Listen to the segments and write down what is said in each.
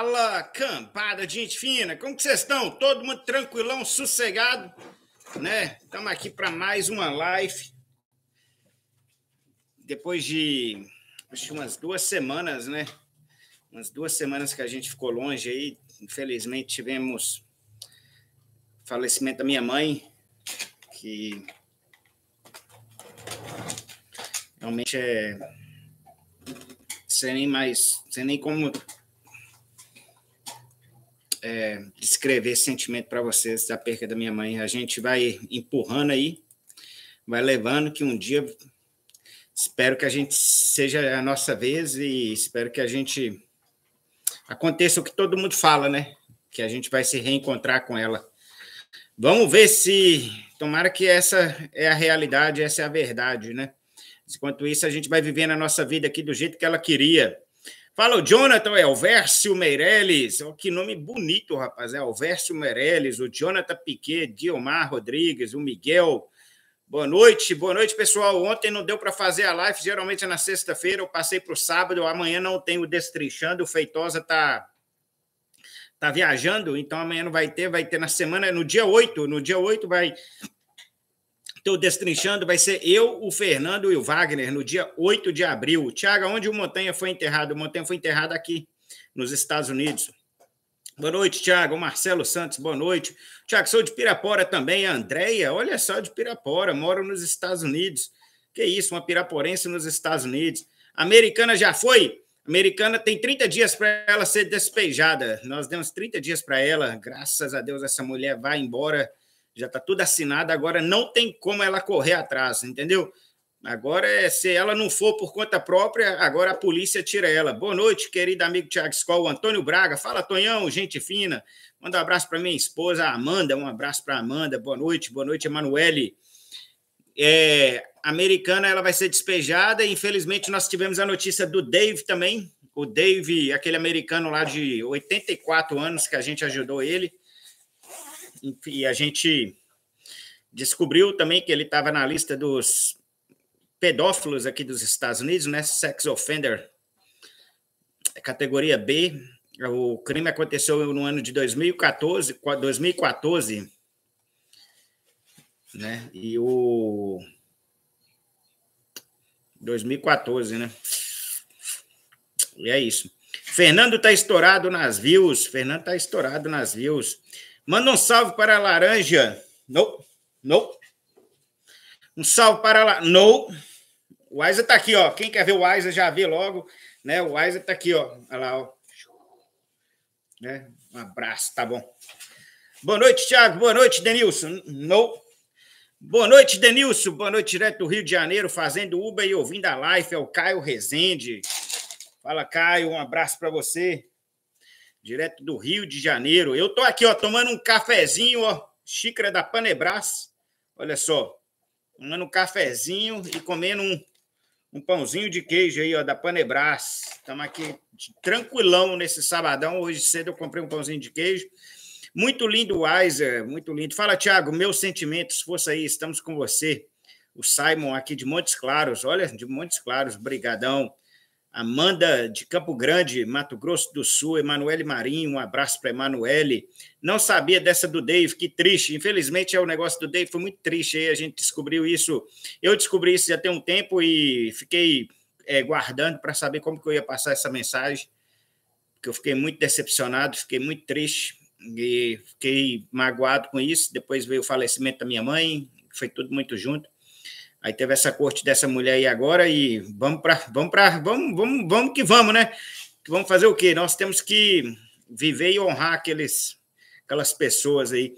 Fala, campada gente fina, como que vocês estão? Todo mundo tranquilão, sossegado, né? Estamos aqui para mais uma live. Depois de acho umas duas semanas, né? Umas duas semanas que a gente ficou longe aí, infelizmente tivemos falecimento da minha mãe, que realmente é sem nem mais, sem nem como é, descrever esse sentimento para vocês da perca da minha mãe. A gente vai empurrando aí, vai levando que um dia espero que a gente seja a nossa vez e espero que a gente aconteça o que todo mundo fala, né? Que a gente vai se reencontrar com ela. Vamos ver se tomara que essa é a realidade, essa é a verdade, né? Enquanto isso, a gente vai vivendo a nossa vida aqui do jeito que ela queria. Fala o Jonathan Elvércio é Meirelles. Oh, que nome bonito, rapaz. É né? Elvércio Meirelles, o Jonathan Piquet, Dilmar Rodrigues, o Miguel. Boa noite, boa noite, pessoal. Ontem não deu para fazer a live, geralmente é na sexta-feira, eu passei para o sábado, amanhã não tenho destrinchando, o Feitosa tá tá viajando, então amanhã não vai ter, vai ter na semana, no dia 8, no dia 8 vai que Destrinchando vai ser eu, o Fernando e o Wagner no dia 8 de abril. Tiago, onde o Montanha foi enterrado? O Montanha foi enterrado aqui, nos Estados Unidos. Boa noite, Tiago. Marcelo Santos, boa noite. Tiago, sou de Pirapora também. Andréia, olha só, de Pirapora, moro nos Estados Unidos. Que isso, uma piraporense nos Estados Unidos. americana já foi? americana tem 30 dias para ela ser despejada. Nós demos 30 dias para ela. Graças a Deus, essa mulher vai embora já está tudo assinado, agora não tem como ela correr atrás, entendeu? Agora, é, se ela não for por conta própria, agora a polícia tira ela. Boa noite, querido amigo Tiago Escol, Antônio Braga. Fala, Tonhão, gente fina. Manda um abraço para minha esposa, Amanda. Um abraço para Amanda. Boa noite, boa noite, Emanuele. É, americana, ela vai ser despejada. Infelizmente, nós tivemos a notícia do Dave também. O Dave, aquele americano lá de 84 anos que a gente ajudou ele. E a gente descobriu também que ele estava na lista dos pedófilos aqui dos Estados Unidos, né? Sex offender, categoria B. O crime aconteceu no ano de 2014, 2014, né? E o 2014, né? E é isso. Fernando tá estourado nas views. Fernando tá estourado nas views. Manda um salve para a laranja. Não, não. Um salve para lá. no Não. O Aiza tá aqui, ó. Quem quer ver o Aiza já vê logo, né? O Aiza tá aqui, ó. Olha lá, ó. Né? Um abraço, tá bom. Boa noite, Thiago. Boa noite, Denilson. no Boa noite, Denilson. Boa noite, direto do Rio de Janeiro, fazendo Uber e ouvindo a live. É o Caio Rezende. Fala, Caio. Um abraço para você direto do Rio de Janeiro. Eu tô aqui, ó, tomando um cafezinho, ó, xícara da Panebras. Olha só, tomando um cafezinho e comendo um, um pãozinho de queijo aí, ó, da Panebras. Estamos aqui tranquilão nesse sabadão. Hoje cedo eu comprei um pãozinho de queijo. Muito lindo, Weiser, muito lindo. Fala, Thiago, meus sentimentos, força aí, estamos com você. O Simon aqui de Montes Claros, olha, de Montes Claros, brigadão. Amanda de Campo Grande, Mato Grosso do Sul, Emanuele Marinho, um abraço para Emanuele. Não sabia dessa do Dave, que triste. Infelizmente, é o negócio do Dave foi muito triste aí, a gente descobriu isso. Eu descobri isso já tem um tempo e fiquei é, guardando para saber como que eu ia passar essa mensagem, porque eu fiquei muito decepcionado, fiquei muito triste e fiquei magoado com isso. Depois veio o falecimento da minha mãe, foi tudo muito junto. Aí teve essa corte dessa mulher aí agora e vamos para vamos para vamos, vamos vamos que vamos, né? Vamos fazer o quê? Nós temos que viver e honrar aqueles aquelas pessoas aí.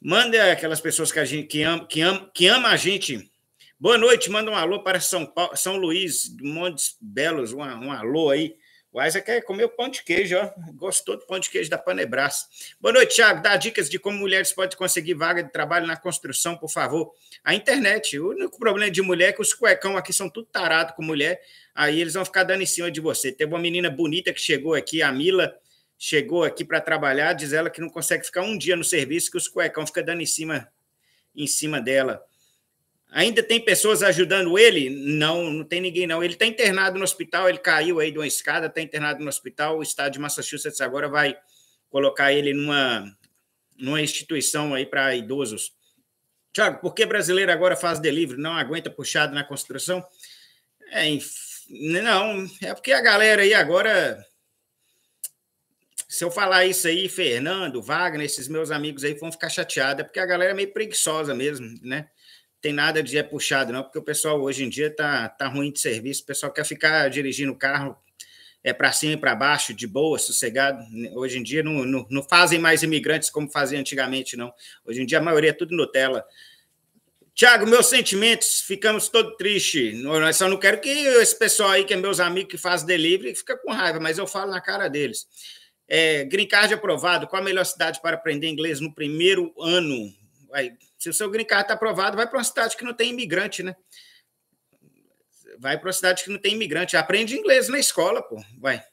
Manda aquelas pessoas que a gente que ama, que ama, que ama a gente. Boa noite, manda um alô para São Paulo, São Luís, Montes Belos, um, um alô aí. O Isaac quer comer o pão de queijo, ó. Gostou do pão de queijo da Panebras. Boa noite, Thiago. Dá dicas de como mulheres podem conseguir vaga de trabalho na construção, por favor. A internet. O único problema de mulher é que os cuecão aqui são tudo tarado com mulher. Aí eles vão ficar dando em cima de você. Teve uma menina bonita que chegou aqui, a Mila, chegou aqui para trabalhar. Diz ela que não consegue ficar um dia no serviço, que os cuecão ficam dando em cima, em cima dela. Ainda tem pessoas ajudando ele? Não, não tem ninguém, não. Ele está internado no hospital, ele caiu aí de uma escada, está internado no hospital. O estado de Massachusetts agora vai colocar ele numa, numa instituição aí para idosos. Tiago, por que brasileiro agora faz delivery? Não aguenta puxado na construção? É, não, é porque a galera aí agora. Se eu falar isso aí, Fernando, Wagner, esses meus amigos aí vão ficar chateados, é porque a galera é meio preguiçosa mesmo, né? tem nada de é puxado, não, porque o pessoal hoje em dia tá, tá ruim de serviço, o pessoal quer ficar dirigindo o carro é para cima e para baixo, de boa, sossegado. Hoje em dia não, não, não fazem mais imigrantes como faziam antigamente, não. Hoje em dia a maioria é tudo Nutella. Tiago, meus sentimentos, ficamos todo triste. só não quero que esse pessoal aí, que é meus amigos que faz delivery, fica com raiva, mas eu falo na cara deles. É, Green Card aprovado, qual a melhor cidade para aprender inglês no primeiro ano? Aí, se o seu green card está aprovado, vai para uma cidade que não tem imigrante, né? Vai para uma cidade que não tem imigrante. Aprende inglês na escola, pô. Vai.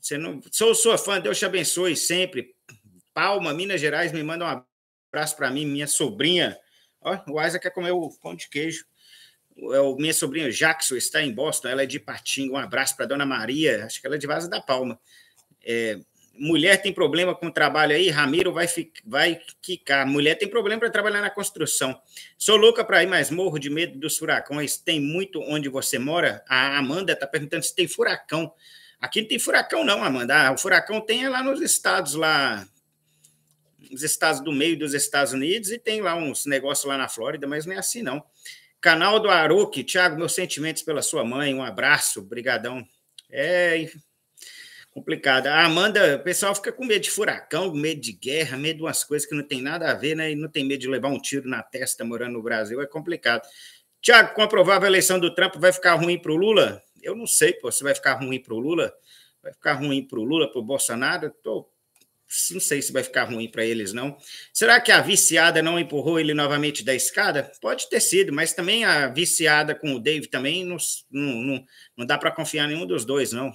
Você não... Sou sua fã, Deus te abençoe sempre. Palma, Minas Gerais, me manda um abraço para mim, minha sobrinha. Ó, o Isaac quer comer o pão de queijo é minha sobrinha Jackson está em Boston, ela é de Patinga. Um abraço para Dona Maria, acho que ela é de Vaza da Palma. É, mulher tem problema com o trabalho aí, Ramiro vai, ficar, vai quicar. Mulher tem problema para trabalhar na construção. Sou louca para ir, mas morro de medo dos furacões. Tem muito onde você mora? A Amanda está perguntando se tem furacão. Aqui não tem furacão, não, Amanda. Ah, o furacão tem lá nos estados, lá. Nos estados do meio dos Estados Unidos, e tem lá uns negócios lá na Flórida, mas não é assim, não. Canal do Aroque, Thiago, meus sentimentos pela sua mãe, um abraço, brigadão. É, Complicado. A Amanda, o pessoal fica com medo de furacão, medo de guerra, medo de umas coisas que não tem nada a ver, né? E não tem medo de levar um tiro na testa morando no Brasil, é complicado. Tiago, com a provável eleição do Trump, vai ficar ruim para o Lula? Eu não sei, pô, se vai ficar ruim para o Lula. Vai ficar ruim para o Lula, para o Bolsonaro? Tô... Não sei se vai ficar ruim para eles, não. Será que a viciada não empurrou ele novamente da escada? Pode ter sido, mas também a viciada com o Dave também não, não, não, não dá para confiar em nenhum dos dois, não.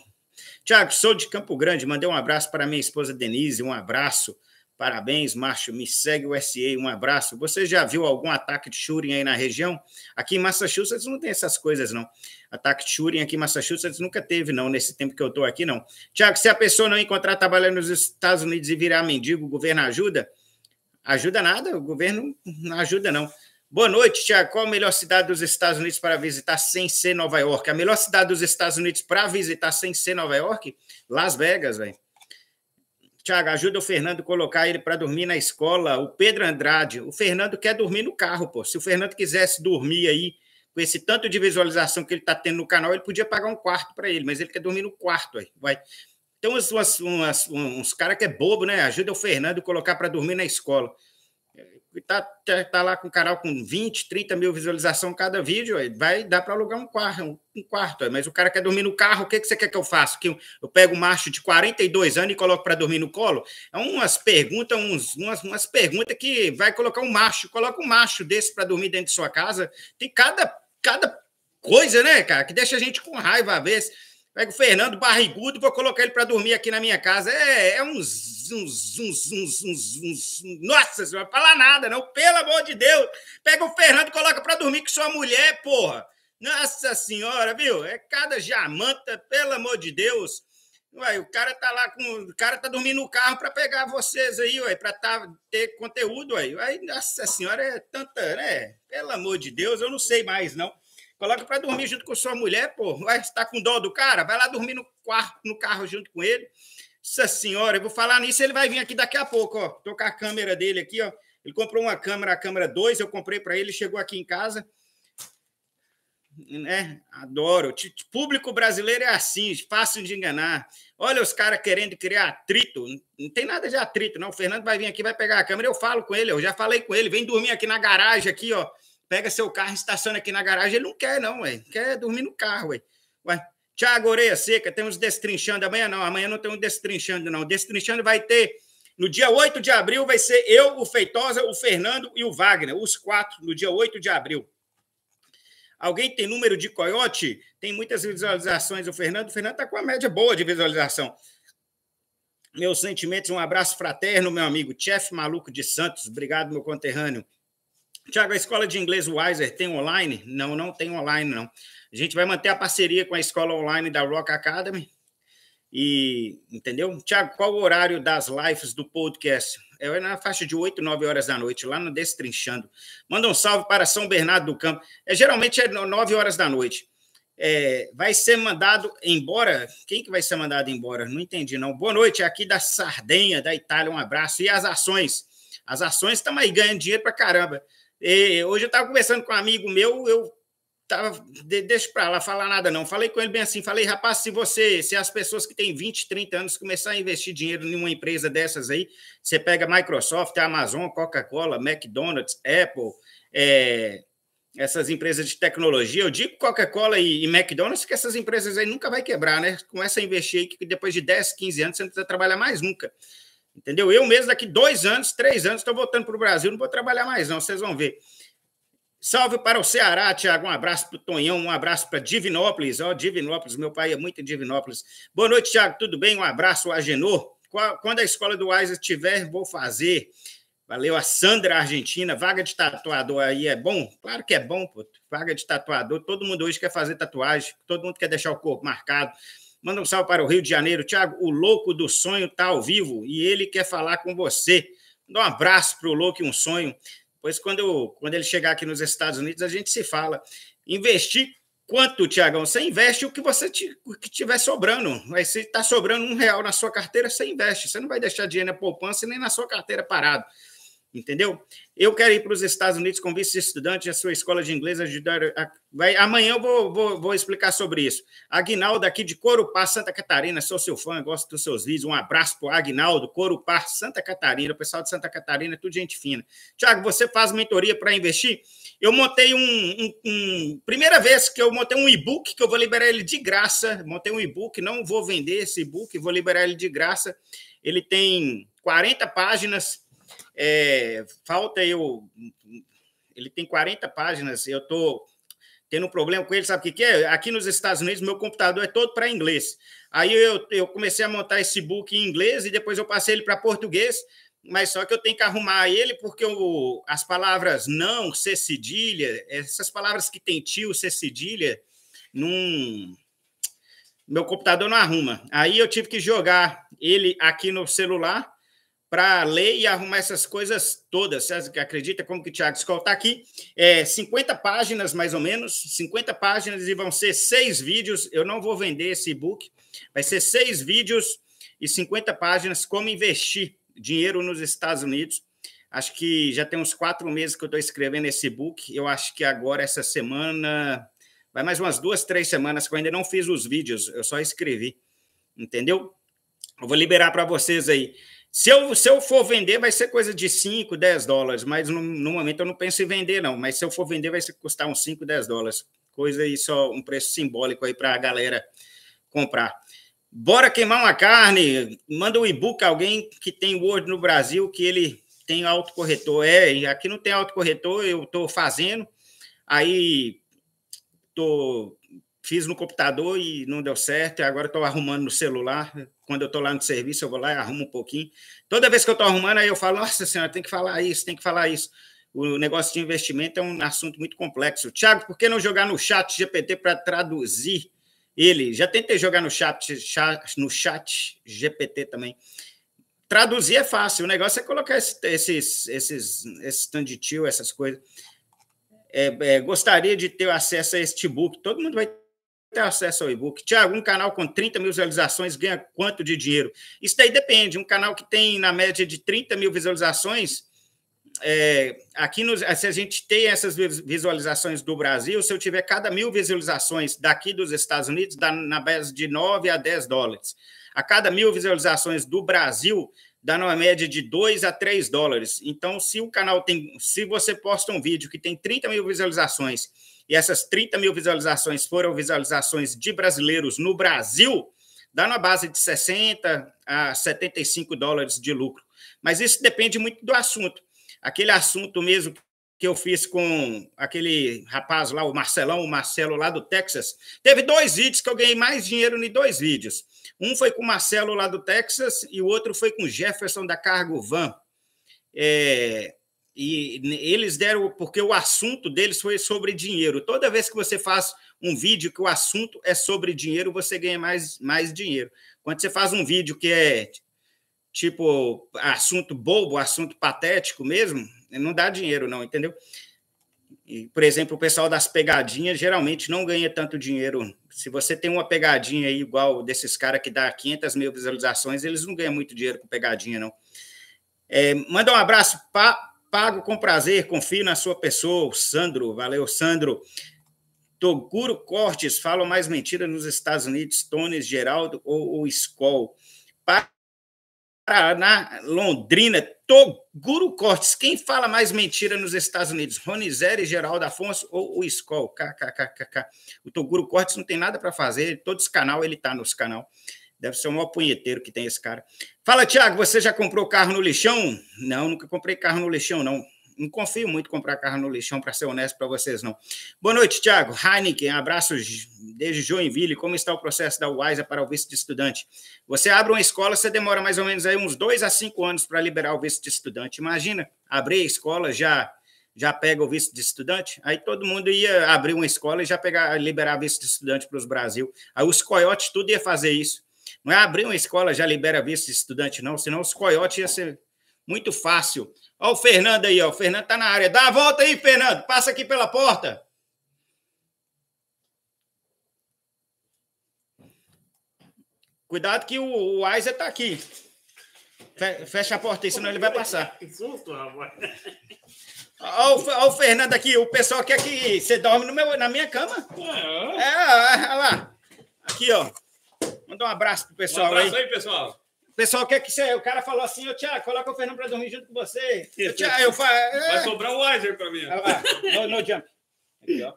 Tiago, sou de Campo Grande, mandei um abraço para minha esposa Denise, um abraço. Parabéns, macho. Me segue o SA. Um abraço. Você já viu algum ataque de shooting aí na região? Aqui em Massachusetts não tem essas coisas, não. Ataque de shooting aqui em Massachusetts nunca teve, não, nesse tempo que eu estou aqui, não. Tiago, se a pessoa não encontrar trabalho nos Estados Unidos e virar mendigo, o governo ajuda? Ajuda nada, o governo não ajuda, não. Boa noite, Tiago. Qual a melhor cidade dos Estados Unidos para visitar sem ser Nova York? A melhor cidade dos Estados Unidos para visitar sem ser Nova York? Las Vegas, velho. Tiago, ajuda o Fernando a colocar ele para dormir na escola. O Pedro Andrade. O Fernando quer dormir no carro, pô. Se o Fernando quisesse dormir aí, com esse tanto de visualização que ele está tendo no canal, ele podia pagar um quarto para ele, mas ele quer dormir no quarto aí. Vai. Tem umas, uns caras que é bobo, né? Ajuda o Fernando a colocar para dormir na escola. Tá, tá, tá lá com o canal com 20, 30 mil visualização cada vídeo, aí vai dar para alugar um quarto, um quarto mas o cara quer dormir no carro, o que, que você quer que eu faça? Que eu, eu pego um macho de 42 anos e coloco para dormir no colo? É umas perguntas, uns, umas, umas perguntas que vai colocar um macho, coloca um macho desse para dormir dentro de sua casa. Tem cada, cada coisa, né, cara, que deixa a gente com raiva às vezes. Pega o Fernando Barrigudo e vou colocar ele para dormir aqui na minha casa. É, é uns, uns, uns, uns, uns, uns. Nossa, você não vai falar nada, não. Pelo amor de Deus. Pega o Fernando e coloca para dormir com sua mulher, porra. Nossa senhora, viu? É cada jamanta, pelo amor de Deus. Ué, o cara tá lá com. O cara tá dormindo no carro para pegar vocês aí, ué, pra tá, ter conteúdo aí. Aí, nossa senhora, é tanta, né? Pelo amor de Deus, eu não sei mais, não. Coloca para dormir junto com sua mulher, pô. Vai estar com dó do cara? Vai lá dormir no quarto, no carro junto com ele. Nossa senhora, eu vou falar nisso, ele vai vir aqui daqui a pouco, ó. Tô com a câmera dele aqui, ó. Ele comprou uma câmera, a câmera 2, eu comprei para ele, chegou aqui em casa. Né? Adoro. O público brasileiro é assim, fácil de enganar. Olha os caras querendo criar atrito. Não tem nada de atrito, não. O Fernando vai vir aqui, vai pegar a câmera, eu falo com ele, eu já falei com ele, vem dormir aqui na garagem aqui, ó pega seu carro, estaciona aqui na garagem. Ele não quer, não, ué. Quer dormir no carro, ué. ué. Tiago Oreia Seca, temos destrinchando. Amanhã não, amanhã não tem um destrinchando, não. Destrinchando vai ter. No dia 8 de abril vai ser eu, o Feitosa, o Fernando e o Wagner, os quatro, no dia 8 de abril. Alguém tem número de coiote? Tem muitas visualizações. O Fernando, o Fernando está com a média boa de visualização. Meus sentimentos, um abraço fraterno, meu amigo. Chef Maluco de Santos, obrigado, meu conterrâneo. Tiago, a escola de inglês Wiser tem online? Não, não tem online, não. A gente vai manter a parceria com a escola online da Rock Academy. E, entendeu? Tiago, qual o horário das lives do podcast? É na faixa de 8, 9 horas da noite, lá no Destrinchando. Manda um salve para São Bernardo do Campo. É, geralmente é 9 horas da noite. É, vai ser mandado embora? Quem que vai ser mandado embora? Não entendi, não. Boa noite, aqui da Sardenha, da Itália, um abraço. E as ações? As ações estão aí ganhando dinheiro para caramba. E hoje eu estava conversando com um amigo meu, eu tava, deixa para lá falar nada não. Falei com ele bem assim, falei, rapaz, se você, se as pessoas que têm 20, 30 anos começar a investir dinheiro em uma empresa dessas aí, você pega Microsoft, Amazon, Coca-Cola, McDonald's, Apple, é, essas empresas de tecnologia, eu digo Coca-Cola e, e, McDonald's, que essas empresas aí nunca vai quebrar, né? Começa a investir aí que depois de 10, 15 anos você não precisa trabalhar mais nunca. Entendeu? Eu mesmo, daqui dois anos, três anos, estou voltando para o Brasil, não vou trabalhar mais, não, vocês vão ver. Salve para o Ceará, Tiago. Um abraço para o Tonhão, um abraço para Divinópolis. Ó, oh, Divinópolis, meu pai é muito em Divinópolis. Boa noite, Tiago. Tudo bem? Um abraço, Agenor. Quando a escola do Weiser tiver, vou fazer. Valeu, a Sandra Argentina, vaga de tatuador aí é bom? Claro que é bom, pô. Vaga de tatuador, todo mundo hoje quer fazer tatuagem, todo mundo quer deixar o corpo marcado. Manda um salve para o Rio de Janeiro. Tiago, o Louco do Sonho está ao vivo e ele quer falar com você. Dá um abraço para o Louco e um sonho. Pois quando, eu, quando ele chegar aqui nos Estados Unidos, a gente se fala. Investir quanto, Tiagão? Você investe o que você te, o que tiver sobrando. Mas se está sobrando um real na sua carteira, você investe. Você não vai deixar dinheiro na poupança nem na sua carteira parado entendeu? Eu quero ir para os Estados Unidos com vice-estudante, a sua escola de inglês ajudar. A... Vai, amanhã eu vou, vou, vou explicar sobre isso. Agnaldo, aqui de Corupá, Santa Catarina, sou seu fã, gosto dos seus vídeos. Um abraço para Agnaldo, Corupá, Santa Catarina, o pessoal de Santa Catarina, tudo gente fina. Tiago, você faz mentoria para investir? Eu montei um, um, um, Primeira vez que eu montei um e-book, que eu vou liberar ele de graça. Montei um e-book, não vou vender esse e-book, vou liberar ele de graça. Ele tem 40 páginas é, falta eu. Ele tem 40 páginas, eu estou tendo um problema com ele, sabe o que, que é? Aqui nos Estados Unidos, meu computador é todo para inglês. Aí eu, eu comecei a montar esse book em inglês e depois eu passei ele para português, mas só que eu tenho que arrumar ele porque eu, as palavras não, ser cedilha, essas palavras que tem tio, ser cedilha, num, meu computador não arruma. Aí eu tive que jogar ele aqui no celular para ler e arrumar essas coisas todas. Você acredita como que o Thiago Scholl está aqui? É, 50 páginas, mais ou menos, 50 páginas e vão ser seis vídeos. Eu não vou vender esse e-book, vai ser seis vídeos e 50 páginas, como investir dinheiro nos Estados Unidos. Acho que já tem uns quatro meses que eu estou escrevendo esse e-book. Eu acho que agora, essa semana, vai mais umas duas, três semanas que eu ainda não fiz os vídeos, eu só escrevi, entendeu? Eu vou liberar para vocês aí. Se eu, se eu for vender, vai ser coisa de 5, 10 dólares, mas no, no, momento eu não penso em vender, não. Mas se eu for vender, vai custar uns 5, 10 dólares. Coisa aí, só um preço simbólico aí para a galera comprar. Bora queimar uma carne. Manda um e-book alguém que tem Word no Brasil, que ele tem autocorretor. É, aqui não tem autocorretor, eu estou fazendo. Aí tô, fiz no computador e não deu certo. Agora estou arrumando no celular quando eu estou lá no serviço, eu vou lá e arrumo um pouquinho. Toda vez que eu estou arrumando, aí eu falo, nossa senhora, tem que falar isso, tem que falar isso. O negócio de investimento é um assunto muito complexo. Tiago, por que não jogar no chat GPT para traduzir ele? Já tentei jogar no chat, chat, no chat GPT também. Traduzir é fácil, o negócio é colocar esses, esses, esses, esses essas coisas. É, é, gostaria de ter acesso a este book. Todo mundo vai ter acesso ao e-book. Tiago, um canal com 30 mil visualizações ganha quanto de dinheiro? Isso daí depende. Um canal que tem, na média, de 30 mil visualizações, é, aqui eh, se a gente tem essas visualizações do Brasil, se eu tiver cada mil visualizações daqui dos Estados Unidos, dá na base de 9 a 10 dólares. A cada mil visualizações do Brasil, dá na média de 2 a 3 dólares. Então, se o canal tem. Se você posta um vídeo que tem 30 mil visualizações e essas 30 mil visualizações foram visualizações de brasileiros no Brasil, dá na base de 60 a 75 dólares de lucro. Mas isso depende muito do assunto. Aquele assunto mesmo que eu fiz com aquele rapaz lá, o Marcelão, o Marcelo lá do Texas, teve dois vídeos que eu ganhei mais dinheiro em dois vídeos. Um foi com o Marcelo lá do Texas e o outro foi com o Jefferson da Cargo Van. É, e eles deram, porque o assunto deles foi sobre dinheiro. Toda vez que você faz um vídeo que o assunto é sobre dinheiro, você ganha mais, mais dinheiro. Quando você faz um vídeo que é tipo assunto bobo, assunto patético mesmo, não dá dinheiro, não, entendeu? E, por exemplo, o pessoal das pegadinhas geralmente não ganha tanto dinheiro. Se você tem uma pegadinha aí igual desses caras que dá 500 mil visualizações, eles não ganham muito dinheiro com pegadinha, não. É, manda um abraço para Pago com prazer, confio na sua pessoa, Sandro. Valeu, Sandro. Toguro Cortes, falam mais mentira nos Estados Unidos, Tones, Geraldo ou, ou Skoll. Paraná, Londrina, Toguro Cortes. Quem fala mais mentira nos Estados Unidos? Ronizeri, Geraldo Afonso ou o Skoll? O Toguro Cortes não tem nada para fazer, todo esse canal ele está nos canal. Deve ser o maior punheteiro que tem esse cara. Fala, Tiago, você já comprou carro no lixão? Não, nunca comprei carro no lixão, não. Não confio muito em comprar carro no lixão, para ser honesto para vocês, não. Boa noite, Tiago. Heineken, abraços desde Joinville. Como está o processo da UASA para o visto de estudante? Você abre uma escola, você demora mais ou menos aí uns dois a cinco anos para liberar o visto de estudante. Imagina, abrir a escola já já pega o visto de estudante, aí todo mundo ia abrir uma escola e já pegar, liberar visto de estudante para os Brasil. Aí os coiotes tudo ia fazer isso. Não é abrir uma escola já libera visto de estudante, não, senão os coiotes ia ser muito fácil. Olha o Fernando aí, ó. o Fernando está na área. Dá a volta aí, Fernando, passa aqui pela porta. Cuidado que o, o Aiza está aqui. Fecha a porta aí, senão ele vai passar. Que susto, rapaz. Olha o, Fernando aqui, o pessoal quer que você dorme meu, na minha cama. É, é olha lá. Aqui, ó. Manda um abraço pro pessoal um abraço aí. aí pessoal. O pessoal é que você. É? O cara falou assim: eu Tiago, coloca o Fernando para dormir junto com você. Eu, tia, eu fa... É. Vai sobrar o Weiser para mim. Ah, no, no jump. Aqui, ó.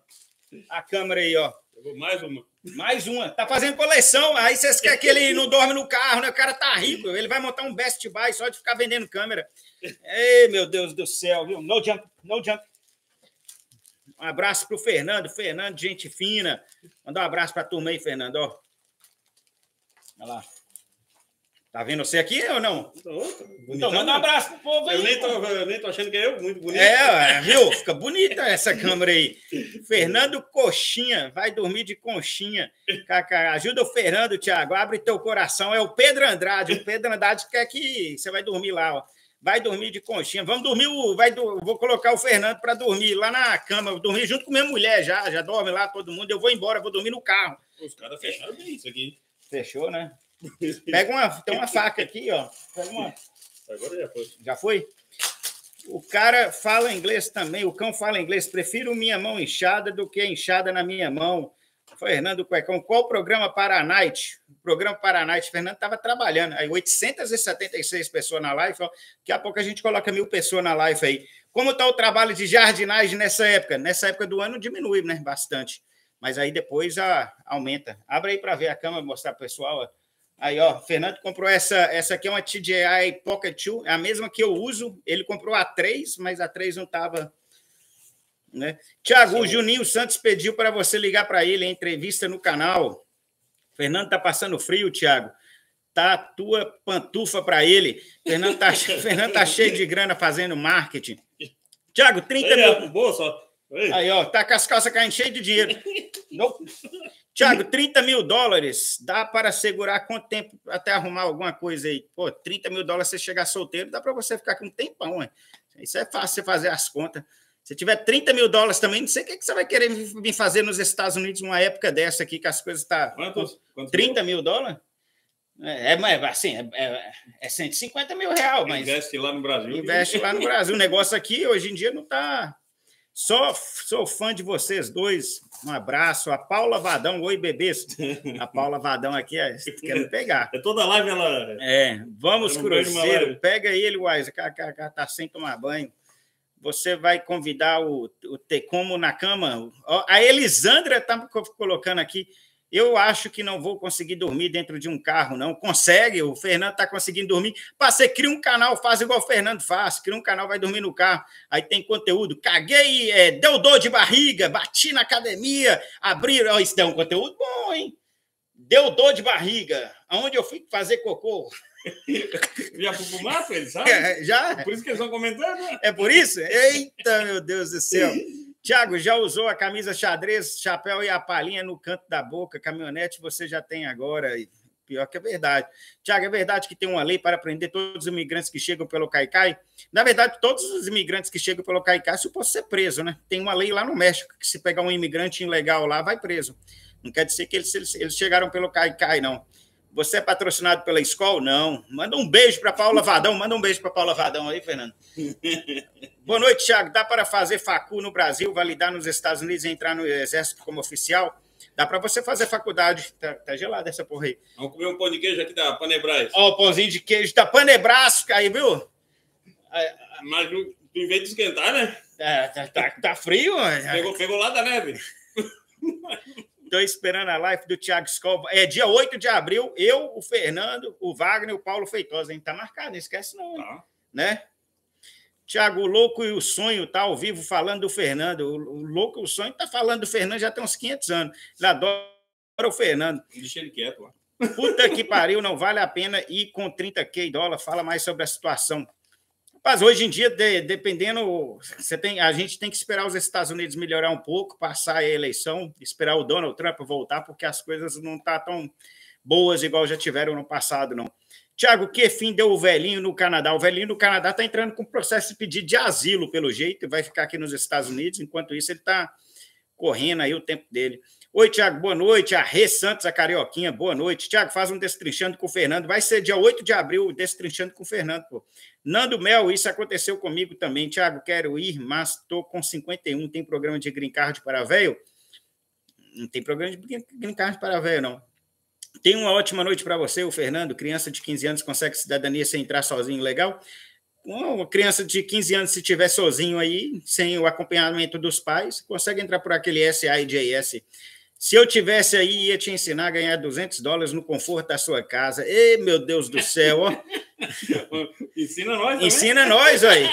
A câmera aí, ó. Mais uma. Mais uma. Tá fazendo coleção. Aí vocês querem que ele não dorme no carro, né? O cara tá rico. Ele vai montar um best buy só de ficar vendendo câmera. Ei, meu Deus do céu, viu? No jump, no jump. Um abraço pro Fernando. Fernando, gente fina. Manda um abraço pra turma aí, Fernando. Ó, Olha lá. Tá vendo você aqui ou não? Tô, tô tá então, manda um né? abraço pro povo aí. Eu nem tô, eu nem tô achando que é eu, muito bonito. É, é, viu? Fica bonita essa câmera aí. Fernando Coxinha, vai dormir de conchinha. Cacá, ajuda o Fernando, Thiago. Abre teu coração. É o Pedro Andrade. O Pedro Andrade quer que você vai dormir lá, ó. Vai dormir de conchinha. Vamos dormir. O, vai vou colocar o Fernando para dormir lá na cama. Vou dormir junto com minha mulher já. Já dorme lá todo mundo. Eu vou embora, vou dormir no carro. Os caras fecharam bem isso aqui. Fechou, né? Pega uma, tem uma faca aqui, ó. Pega uma. Agora já foi. Já foi? O cara fala inglês também, o cão fala inglês. Prefiro minha mão inchada do que inchada na minha mão. Fernando Cuecão, qual o programa Paranight? O programa Paranight, Fernando estava trabalhando. Aí 876 pessoas na live. Daqui a pouco a gente coloca mil pessoas na live aí. Como está o trabalho de jardinagem nessa época? Nessa época do ano diminui, né? Bastante. Mas aí depois a, aumenta. Abre aí para ver a câmera, mostrar para o pessoal. Aí, ó, Fernando comprou essa. Essa aqui é uma TJI Pocket 2, é a mesma que eu uso. Ele comprou a 3, mas a 3 não estava. Né? Tiago, o Juninho Santos pediu para você ligar para ele em entrevista no canal. Fernando tá passando frio, Tiago. Tá a tua pantufa para ele. Fernando tá, Fernando tá cheio de grana fazendo marketing. Tiago, 30 ele é mil. É bolso, Aí, ó, tá com as calças caindo cheio de dinheiro. Tiago, 30 mil dólares dá para segurar quanto tempo até arrumar alguma coisa aí? Pô, 30 mil dólares você chegar solteiro, dá para você ficar com um tempão, hein? Isso é fácil você fazer as contas. Se tiver 30 mil dólares também, não sei o que, que você vai querer me fazer nos Estados Unidos numa época dessa aqui, que as coisas estão. Tá... Quantos, quantos? 30 mil, mil dólares? É, é, assim, é, é, é 150 mil real, mas. Investe lá no Brasil. Investe lá no Brasil. O negócio aqui, hoje em dia, não está só sou fã de vocês dois. Um abraço. A Paula Vadão. Oi, bebês. A Paula Vadão aqui é, quer me pegar. É toda live ela. É. Vamos, Cruzeiro. Pega ele, Wise. KKK tá sem tomar banho. Você vai convidar o, o Tecomo na cama. A Elisandra tá colocando aqui. Eu acho que não vou conseguir dormir dentro de um carro, não. Consegue, o Fernando está conseguindo dormir. Passei, você cria um canal, faz igual o Fernando faz. Cria um canal, vai dormir no carro. Aí tem conteúdo. Caguei, é, deu dor de barriga, bati na academia, abriram. Ó, isso dá um conteúdo bom, hein? Deu dor de barriga. Aonde eu fui fazer cocô? já fumaram, eles, sabe? É, já? É por isso que eles estão comentando. Né? É por isso? Eita, meu Deus do céu. Tiago, já usou a camisa xadrez, chapéu e a palhinha no canto da boca, caminhonete você já tem agora. Pior que é verdade. Tiago, é verdade que tem uma lei para prender todos os imigrantes que chegam pelo Caicai? Na verdade, todos os imigrantes que chegam pelo Caicai suposto ser preso, né? Tem uma lei lá no México que se pegar um imigrante ilegal lá, vai preso. Não quer dizer que eles, eles, eles chegaram pelo Caicai, não. Você é patrocinado pela escola? Não. Manda um beijo para Paula Vadão. Manda um beijo para Paula Vadão aí, Fernando. Boa noite, Thiago. Dá para fazer facu no Brasil, validar nos Estados Unidos e entrar no Exército como oficial? Dá para você fazer faculdade. Tá, tá, gelada essa porra aí. Vamos comer um pão de queijo aqui da Panebras. Ó, o pãozinho de queijo da Panebras aí, viu? Mas tu inventa de esquentar, né? É, tá, tá, tá, frio. Pegou, pegou lá da neve. Estou esperando a live do Thiago Escova. É dia 8 de abril, eu, o Fernando, o Wagner e o Paulo Feitosa. Hein? Tá marcado, não esquece não, tá. né? Tiago Louco e o Sonho tá ao vivo falando do Fernando. O, Louco e o Sonho tá falando do Fernando já tem uns 500 anos. Ele adora o Fernando. Deixa ele quieto, lá. Puta que pariu, não vale a pena ir com 30k dólar. Fala mais sobre a situação. Mas hoje em dia, de, dependendo, você tem, a gente tem que esperar os Estados Unidos melhorar um pouco, passar a eleição, esperar o Donald Trump voltar, porque as coisas não estão tá tão boas igual já tiveram no passado, não. Tiago, que fim deu o velhinho no Canadá? O velhinho no Canadá está entrando com processo de pedido de asilo, pelo jeito, e vai ficar aqui nos Estados Unidos. Enquanto isso, ele está correndo aí o tempo dele. Oi, Tiago, boa noite. A Rê Santos, a Carioquinha, boa noite. Tiago, faz um Destrinchando com o Fernando. Vai ser dia 8 de abril, Destrinchando com o Fernando, pô. Nando Mel, isso aconteceu comigo também. Tiago, quero ir, mas estou com 51. Tem programa de green card para velho? Não tem programa de green card para velho, não. Tem uma ótima noite para você, o Fernando. Criança de 15 anos consegue cidadania sem entrar sozinho, legal? Uma criança de 15 anos, se tiver sozinho aí, sem o acompanhamento dos pais, consegue entrar por aquele SAIDS se eu tivesse aí, ia te ensinar a ganhar 200 dólares no conforto da sua casa. Ei, meu Deus do céu, ó. Ensina nós, também. Né? Ensina nós aí.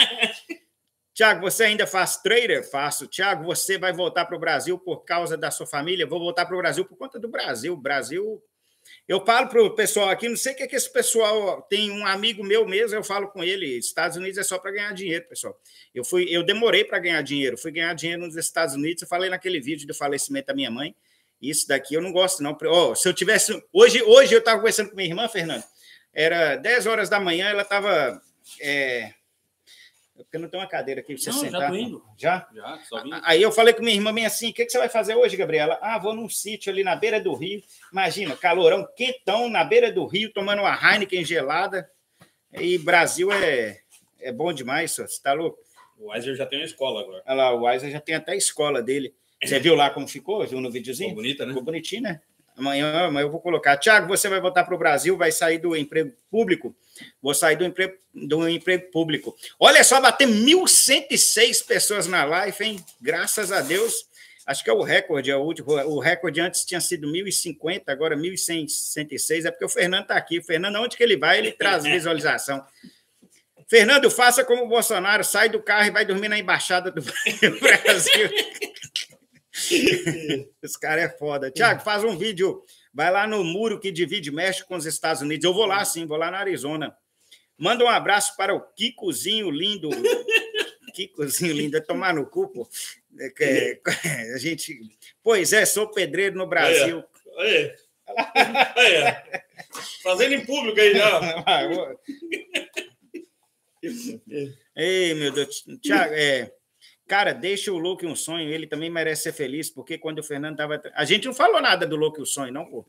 Tiago, você ainda faz trader? Faço. Tiago, você vai voltar para o Brasil por causa da sua família? Vou voltar para o Brasil por conta do Brasil. Brasil. Eu falo para o pessoal aqui, não sei o que é que esse pessoal tem um amigo meu mesmo, eu falo com ele, Estados Unidos é só para ganhar dinheiro, pessoal. Eu fui, eu demorei para ganhar dinheiro, fui ganhar dinheiro nos Estados Unidos, eu falei naquele vídeo do falecimento da minha mãe, isso daqui eu não gosto, não. Oh, se eu tivesse. Hoje, hoje eu estava conversando com minha irmã, Fernando. Era 10 horas da manhã, ela estava. É, é... Porque não tem uma cadeira aqui para você não, sentar. Já tô indo. Já? Já, só vim. Aí eu falei com minha irmã bem assim: o que, que você vai fazer hoje, Gabriela? Ah, vou num sítio ali na beira do rio. Imagina, calorão quentão na beira do rio, tomando uma Heineken gelada. E Brasil é, é bom demais, só. Você está louco? O Weiser já tem uma escola agora. Olha lá, o Weiser já tem até a escola dele. Você viu lá como ficou? Viu no videozinho? Ficou bonita, né? Ficou bonitinho, né? Amanhã, amanhã eu vou colocar. Tiago, você vai voltar para o Brasil, vai sair do emprego público? Vou sair do emprego, do emprego público. Olha só, bater 1.106 pessoas na live, hein? Graças a Deus. Acho que é o recorde, é o, último, o recorde antes tinha sido 1.050, agora 1.166. É porque o Fernando está aqui. O Fernando, onde que ele vai, ele traz visualização. Fernando, faça como o Bolsonaro, sai do carro e vai dormir na embaixada do Brasil. Esse cara é foda. Tiago, faz um vídeo. Vai lá no muro que divide México com os Estados Unidos. Eu vou lá sim, vou lá na Arizona. Manda um abraço para o Kikozinho lindo. Kikozinho lindo, é tomar no cu, pô. É, é, é. a gente. Pois é, sou pedreiro no Brasil. Olha, olha. olha. Fazendo em público aí já. Ei, meu Deus. Tiago, é. Cara, deixa o louco e um sonho, ele também merece ser feliz, porque quando o Fernando estava. A gente não falou nada do louco e o sonho, não, pô.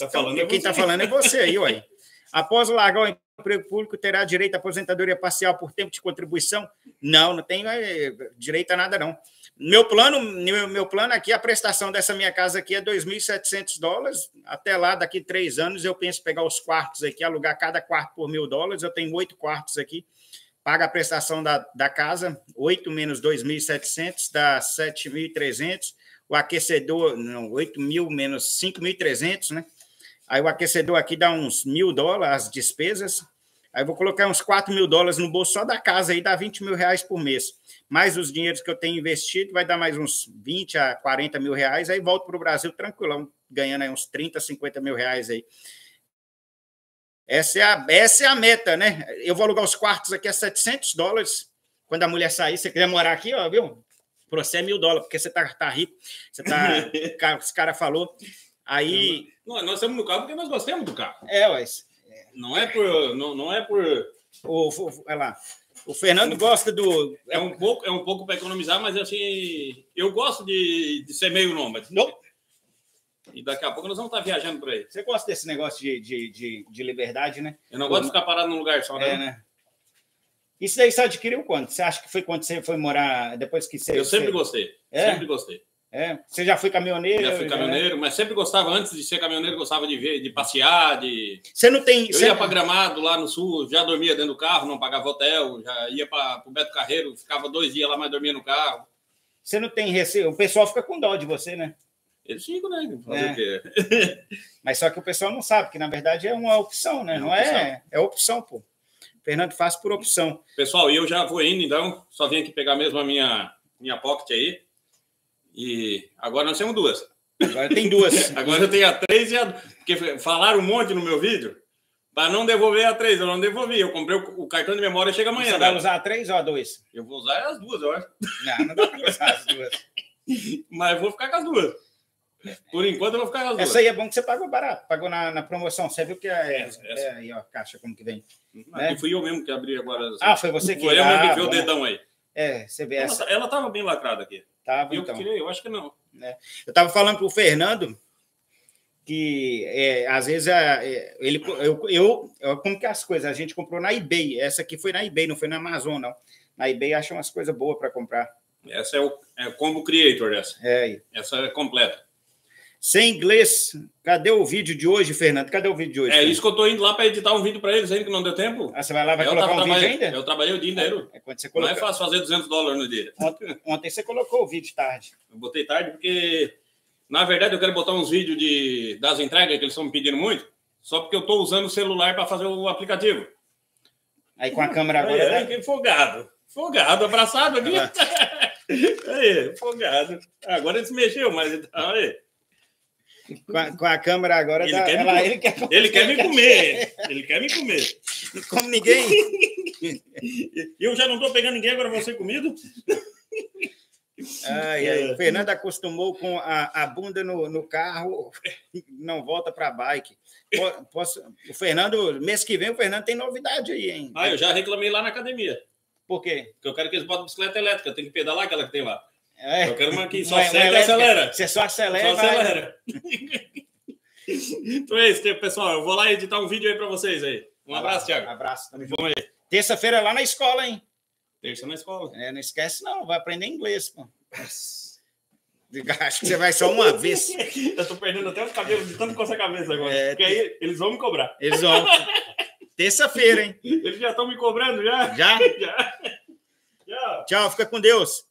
tá falando é quem está falando é você aí, ué. Após largar o emprego público, terá direito à aposentadoria parcial por tempo de contribuição? Não, não tem é, direito a nada, não. Meu plano, meu, meu plano aqui, a prestação dessa minha casa aqui é 2.700 dólares. Até lá, daqui três anos, eu penso pegar os quartos aqui, alugar cada quarto por mil dólares. Eu tenho oito quartos aqui paga a prestação da, da casa, 8 menos 2.700 dá 7.300, o aquecedor, não, 8 mil menos 5.300, né? Aí o aquecedor aqui dá uns mil dólares, as despesas. Aí vou colocar uns 4 mil dólares no bolso só da casa aí, dá 20 mil reais por mês. Mais os dinheiros que eu tenho investido, vai dar mais uns 20 a 40 mil reais, aí volto para o Brasil tranquilão, ganhando aí uns 30, 50 mil reais aí. Essa é, a, essa é a meta, né? Eu vou alugar os quartos aqui a 700 dólares. Quando a mulher sair, você quer morar aqui, ó, viu? Para você é mil dólares, porque você tá, tá rico. Você tá. esse cara falou. Aí. Não, nós estamos no carro porque nós gostamos do carro. É, mas. Não é por. Não, não é por. O, o, olha lá. O Fernando gosta do. É um pouco, é um pouco para economizar, mas assim. Eu gosto de, de ser meio nômade. Não. E daqui a pouco nós vamos estar tá viajando por aí. Você gosta desse negócio de, de, de, de liberdade, né? Eu não gosto de ficar parado num lugar só, né? É, né? Isso daí você adquiriu quando? Você acha que foi quando você foi morar depois que você. Eu sempre você... gostei. É? Sempre gostei. É? Você já foi caminhoneiro? Já fui né? caminhoneiro, né? mas sempre gostava, antes de ser caminhoneiro, gostava de ver, de passear, de. Você não tem. Eu você... ia para Gramado lá no sul, já dormia dentro do carro, não pagava hotel, já ia para o Beto Carreiro, ficava dois dias lá, mas dormia no carro. Você não tem receio. O pessoal fica com dó de você, né? Eles ficam, né? Fazer é. o quê? Mas só que o pessoal não sabe, que na verdade é uma opção, né? É uma não é? opção. é. É opção, pô. Fernando faz por opção. Pessoal, e eu já vou indo, então. Só vim aqui pegar mesmo a minha, minha pocket aí. E agora nós temos duas. Agora tem duas. agora eu tenho a três e a. Porque falaram um monte no meu vídeo. Para não devolver a três, eu não devolvi. Eu comprei o, cartão de memória chega amanhã. Você vai usar a três ou a dois? Eu vou usar as duas, eu acho. Não, não dá para usar as duas. Mas eu vou ficar com as duas. Por enquanto eu vou ficar azul. Essa aí é bom que você pagou barato, pagou na, na promoção. Você viu que é, é, é, é aí, ó, a caixa como que vem. Mas né? fui eu mesmo que abri agora. Assim. Ah, foi você que Foi eu mesmo que vi ah, o dedão aí. É, você vê essa. Tá, ela tava bem lacrada aqui. Tava, eu então. Tirei, eu acho que não. É. Eu tava falando o Fernando que é, às vezes a, é, ele, eu, eu, eu, como que as coisas, a gente comprou na eBay. Essa aqui foi na eBay, não foi na Amazon, não. Na eBay acha umas coisas boas para comprar. Essa é o é combo creator, essa. É. Essa é completa. Sem inglês, cadê o vídeo de hoje, Fernando? Cadê o vídeo de hoje? É Fernando? isso que eu estou indo lá para editar um vídeo para eles ainda, que não deu tempo. Ah, você vai lá, vai eu colocar um vídeo ainda? Eu trabalhei o dia inteiro. É, é quando você colocou. Não é fácil fazer 200 dólares no dia. Ontem, ontem você colocou o vídeo tarde. Eu botei tarde porque, na verdade, eu quero botar uns vídeos de, das entregas que eles estão me pedindo muito, só porque eu estou usando o celular para fazer o aplicativo. Aí com a câmera agora. É, tá... Fogado. abraçado aqui. aí, fogado. Agora ele se mexeu, mas. Olha tá, aí. Com a, com a câmera agora, ele, tá, quer ela, ele, quer, ele quer me comer. Ele quer me comer. Não come ninguém. Eu já não estou pegando ninguém, agora vou ser comido. Ai, ai. É. Fernando acostumou com a, a bunda no, no carro, não volta para a bike. Posso, o Fernando, mês que vem, o Fernando tem novidade aí, hein? Ah, eu já reclamei lá na academia. Por quê? Porque eu quero que eles botem bicicleta elétrica, tem que pedalar aquela que tem lá. É, eu quero uma aqui só acelera. Você só acelera. Só acelera. então é isso, pessoal. Eu vou lá editar um vídeo aí para vocês aí. Um Vai abraço, lá, Thiago. Um abraço. Tamo junto. Terça-feira é lá na escola, hein? Terça na escola. É, não esquece, não. Vai aprender inglês, pô. Acho que você vai só uma vez. eu tô perdendo até os cabelos de tanto com essa cabeça agora. É, porque aí eles vão me cobrar. Eles vão. Terça-feira, hein? Eles já estão me cobrando já? Já? Já. Tchau, fica com Deus.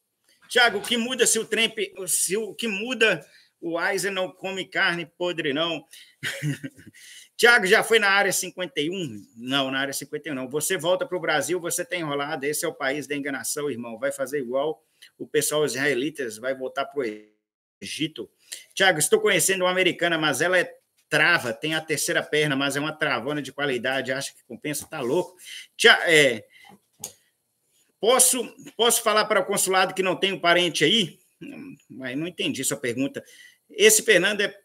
Tiago, o que muda se o Trump. Se o que muda o Eisen não come carne podre, não. Tiago, já foi na área 51? Não, na área 51 não. Você volta para o Brasil, você tem tá enrolado. Esse é o país da enganação, irmão. Vai fazer igual o pessoal israelitas, vai voltar para o Egito. Tiago, estou conhecendo uma americana, mas ela é trava, tem a terceira perna, mas é uma travona de qualidade, acha que compensa, tá louco. Tiago, é, Posso, posso falar para o consulado que não tenho parente aí? Não, hum, não entendi sua pergunta. Esse Fernando é,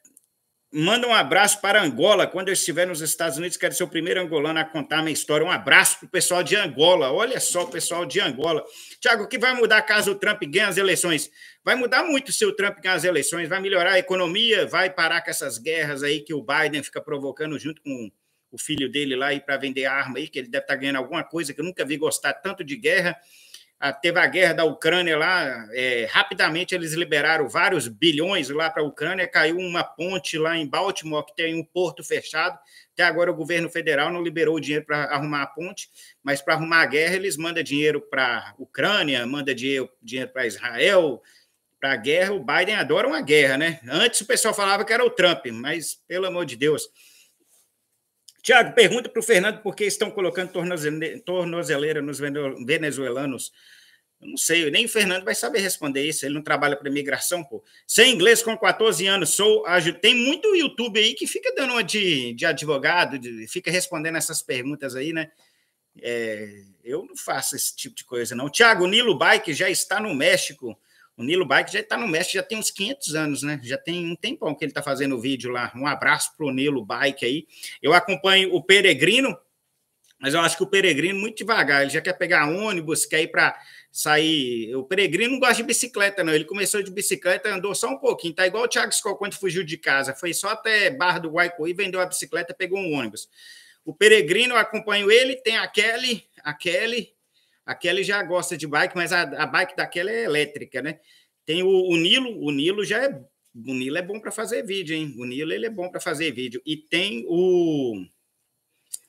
manda um abraço para Angola. Quando eu estiver nos Estados Unidos, quero ser o primeiro angolano a contar minha história. Um abraço para o pessoal de Angola. Olha só o pessoal de Angola. Tiago, o que vai mudar caso o Trump ganhe as eleições? Vai mudar muito se o Trump ganhar as eleições. Vai melhorar a economia, vai parar com essas guerras aí que o Biden fica provocando junto com o filho dele lá para vender arma aí, que ele deve estar tá ganhando alguma coisa, que eu nunca vi gostar tanto de guerra. Ah, teve a guerra da Ucrânia lá, é, rapidamente eles liberaram vários bilhões lá para a Ucrânia, caiu uma ponte lá em Baltimore, que tem um porto fechado, até agora o governo federal não liberou o dinheiro para arrumar a ponte, mas para arrumar a guerra eles mandam dinheiro para a Ucrânia, manda dinheiro, dinheiro para Israel, para a guerra, o Biden adora uma guerra, né? Antes o pessoal falava que era o Trump, mas pelo amor de Deus... Tiago, pergunta para o Fernando por que estão colocando tornozeleira nos venezuelanos. Eu não sei, nem o Fernando vai saber responder isso. Ele não trabalha para imigração, pô. Sem inglês com 14 anos, sou Tem muito YouTube aí que fica dando uma de, de advogado, de, fica respondendo essas perguntas aí, né? É, eu não faço esse tipo de coisa, não. Tiago Nilo Bike já está no México. O Nilo Bike já está no mestre já tem uns 500 anos, né? Já tem um tempão que ele está fazendo o vídeo lá. Um abraço para o Nilo Bike aí. Eu acompanho o Peregrino, mas eu acho que o Peregrino, muito devagar, ele já quer pegar ônibus, quer ir para sair. O Peregrino não gosta de bicicleta, não. Ele começou de bicicleta, andou só um pouquinho. Tá igual o Thiago Scott quando fugiu de casa. Foi só até Barra do e vendeu a bicicleta, pegou um ônibus. O Peregrino, eu acompanho ele, tem a Kelly, a Kelly, aquele já gosta de bike, mas a, a bike daquela é elétrica, né? Tem o, o Nilo, o Nilo já é. O Nilo é bom para fazer vídeo, hein? O Nilo ele é bom para fazer vídeo. E tem o,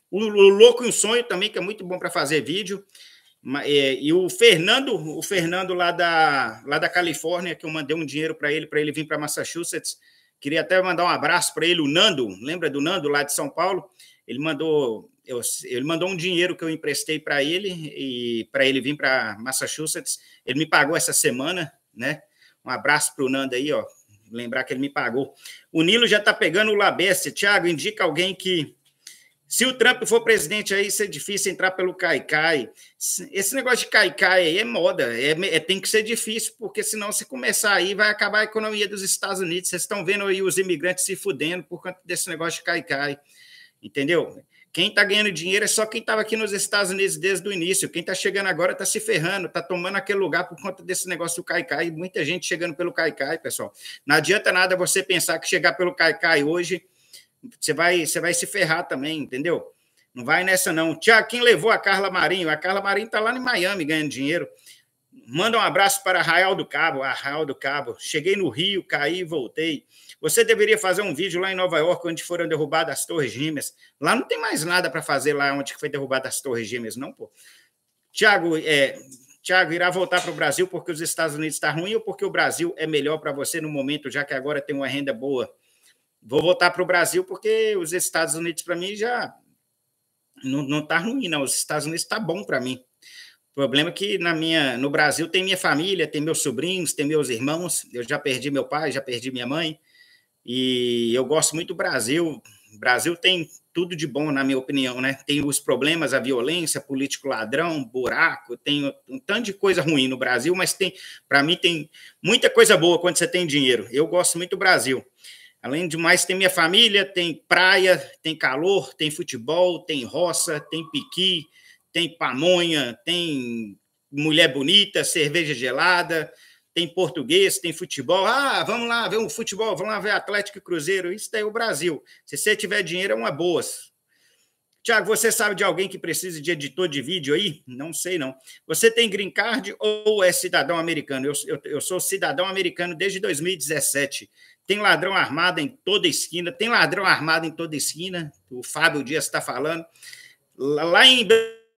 o, o Louco e o Sonho também, que é muito bom para fazer vídeo. É, e o Fernando, o Fernando lá da, lá da Califórnia, que eu mandei um dinheiro para ele, para ele vir para Massachusetts. Queria até mandar um abraço para ele, o Nando, lembra do Nando lá de São Paulo? Ele mandou eu, ele mandou um dinheiro que eu emprestei para ele e para ele vir para Massachusetts. Ele me pagou essa semana, né? Um abraço para o Nando aí, ó. Lembrar que ele me pagou. O Nilo já está pegando o Labeste. Tiago, indica alguém que. Se o Trump for presidente aí, isso é difícil entrar pelo Caicai. Esse negócio de Caicai aí é moda, é, é, tem que ser difícil, porque senão se começar aí vai acabar a economia dos Estados Unidos. Vocês estão vendo aí os imigrantes se fudendo por conta desse negócio de Caicai, entendeu? Quem está ganhando dinheiro é só quem estava aqui nos Estados Unidos desde o início. Quem está chegando agora está se ferrando, está tomando aquele lugar por conta desse negócio do Caicai. Muita gente chegando pelo Caicai, pessoal. Não adianta nada você pensar que chegar pelo Caicai hoje, você vai, você vai se ferrar também, entendeu? Não vai nessa, não. Tiago, quem levou a Carla Marinho? A Carla Marinho está lá em Miami ganhando dinheiro. Manda um abraço para Arraial do Cabo. Arraial do Cabo. Cheguei no Rio, caí e voltei. Você deveria fazer um vídeo lá em Nova York, onde foram derrubadas as Torres Gêmeas. Lá não tem mais nada para fazer, lá onde foi derrubadas as Torres Gêmeas, não, pô. Tiago, é, Tiago, irá voltar para o Brasil porque os Estados Unidos está ruim ou porque o Brasil é melhor para você no momento, já que agora tem uma renda boa? Vou voltar para o Brasil porque os Estados Unidos, para mim, já não, estão tá ruim, não. Os Estados Unidos está bom para mim. O problema é que na minha, no Brasil tem minha família, tem meus sobrinhos, tem meus irmãos. Eu já perdi meu pai, já perdi minha mãe. E eu gosto muito do Brasil. O Brasil tem tudo de bom, na minha opinião, né? Tem os problemas, a violência, político ladrão, buraco, tem um tanto de coisa ruim no Brasil, mas tem, para mim, tem muita coisa boa quando você tem dinheiro. Eu gosto muito do Brasil. Além de mais, tem minha família, tem praia, tem calor, tem futebol, tem roça, tem piqui, tem pamonha, tem mulher bonita, cerveja gelada, tem português, tem futebol. Ah, vamos lá ver um futebol, vamos lá ver Atlético e Cruzeiro. Isso daí é o Brasil. Se você tiver dinheiro, é uma boa. Tiago, você sabe de alguém que precise de editor de vídeo aí? Não sei, não. Você tem green card ou é cidadão americano? Eu, eu, eu sou cidadão americano desde 2017. Tem ladrão armado em toda esquina. Tem ladrão armado em toda esquina. O Fábio Dias está falando. Lá em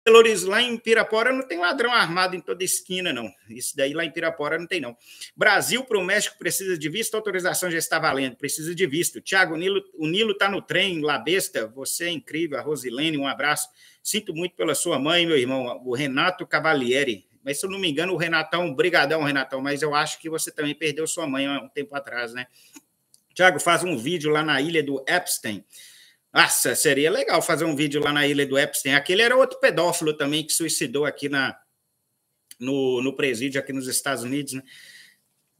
Belo Horizonte, lá em Pirapora não tem ladrão armado em toda esquina, não. Isso daí lá em Pirapora não tem, não. Brasil para o México precisa de visto, autorização já está valendo, precisa de visto. Tiago, o Nilo está no trem, lá besta, você é incrível, a Rosilene, um abraço. Sinto muito pela sua mãe, meu irmão, o Renato Cavalieri. Mas se eu não me engano, o Renatão, brigadão, Renatão, mas eu acho que você também perdeu sua mãe há um tempo atrás, né? Tiago, faz um vídeo lá na ilha do Epstein nossa, seria legal fazer um vídeo lá na ilha do Epstein. Aquele era outro pedófilo também que suicidou aqui na, no, no presídio, aqui nos Estados Unidos. Né?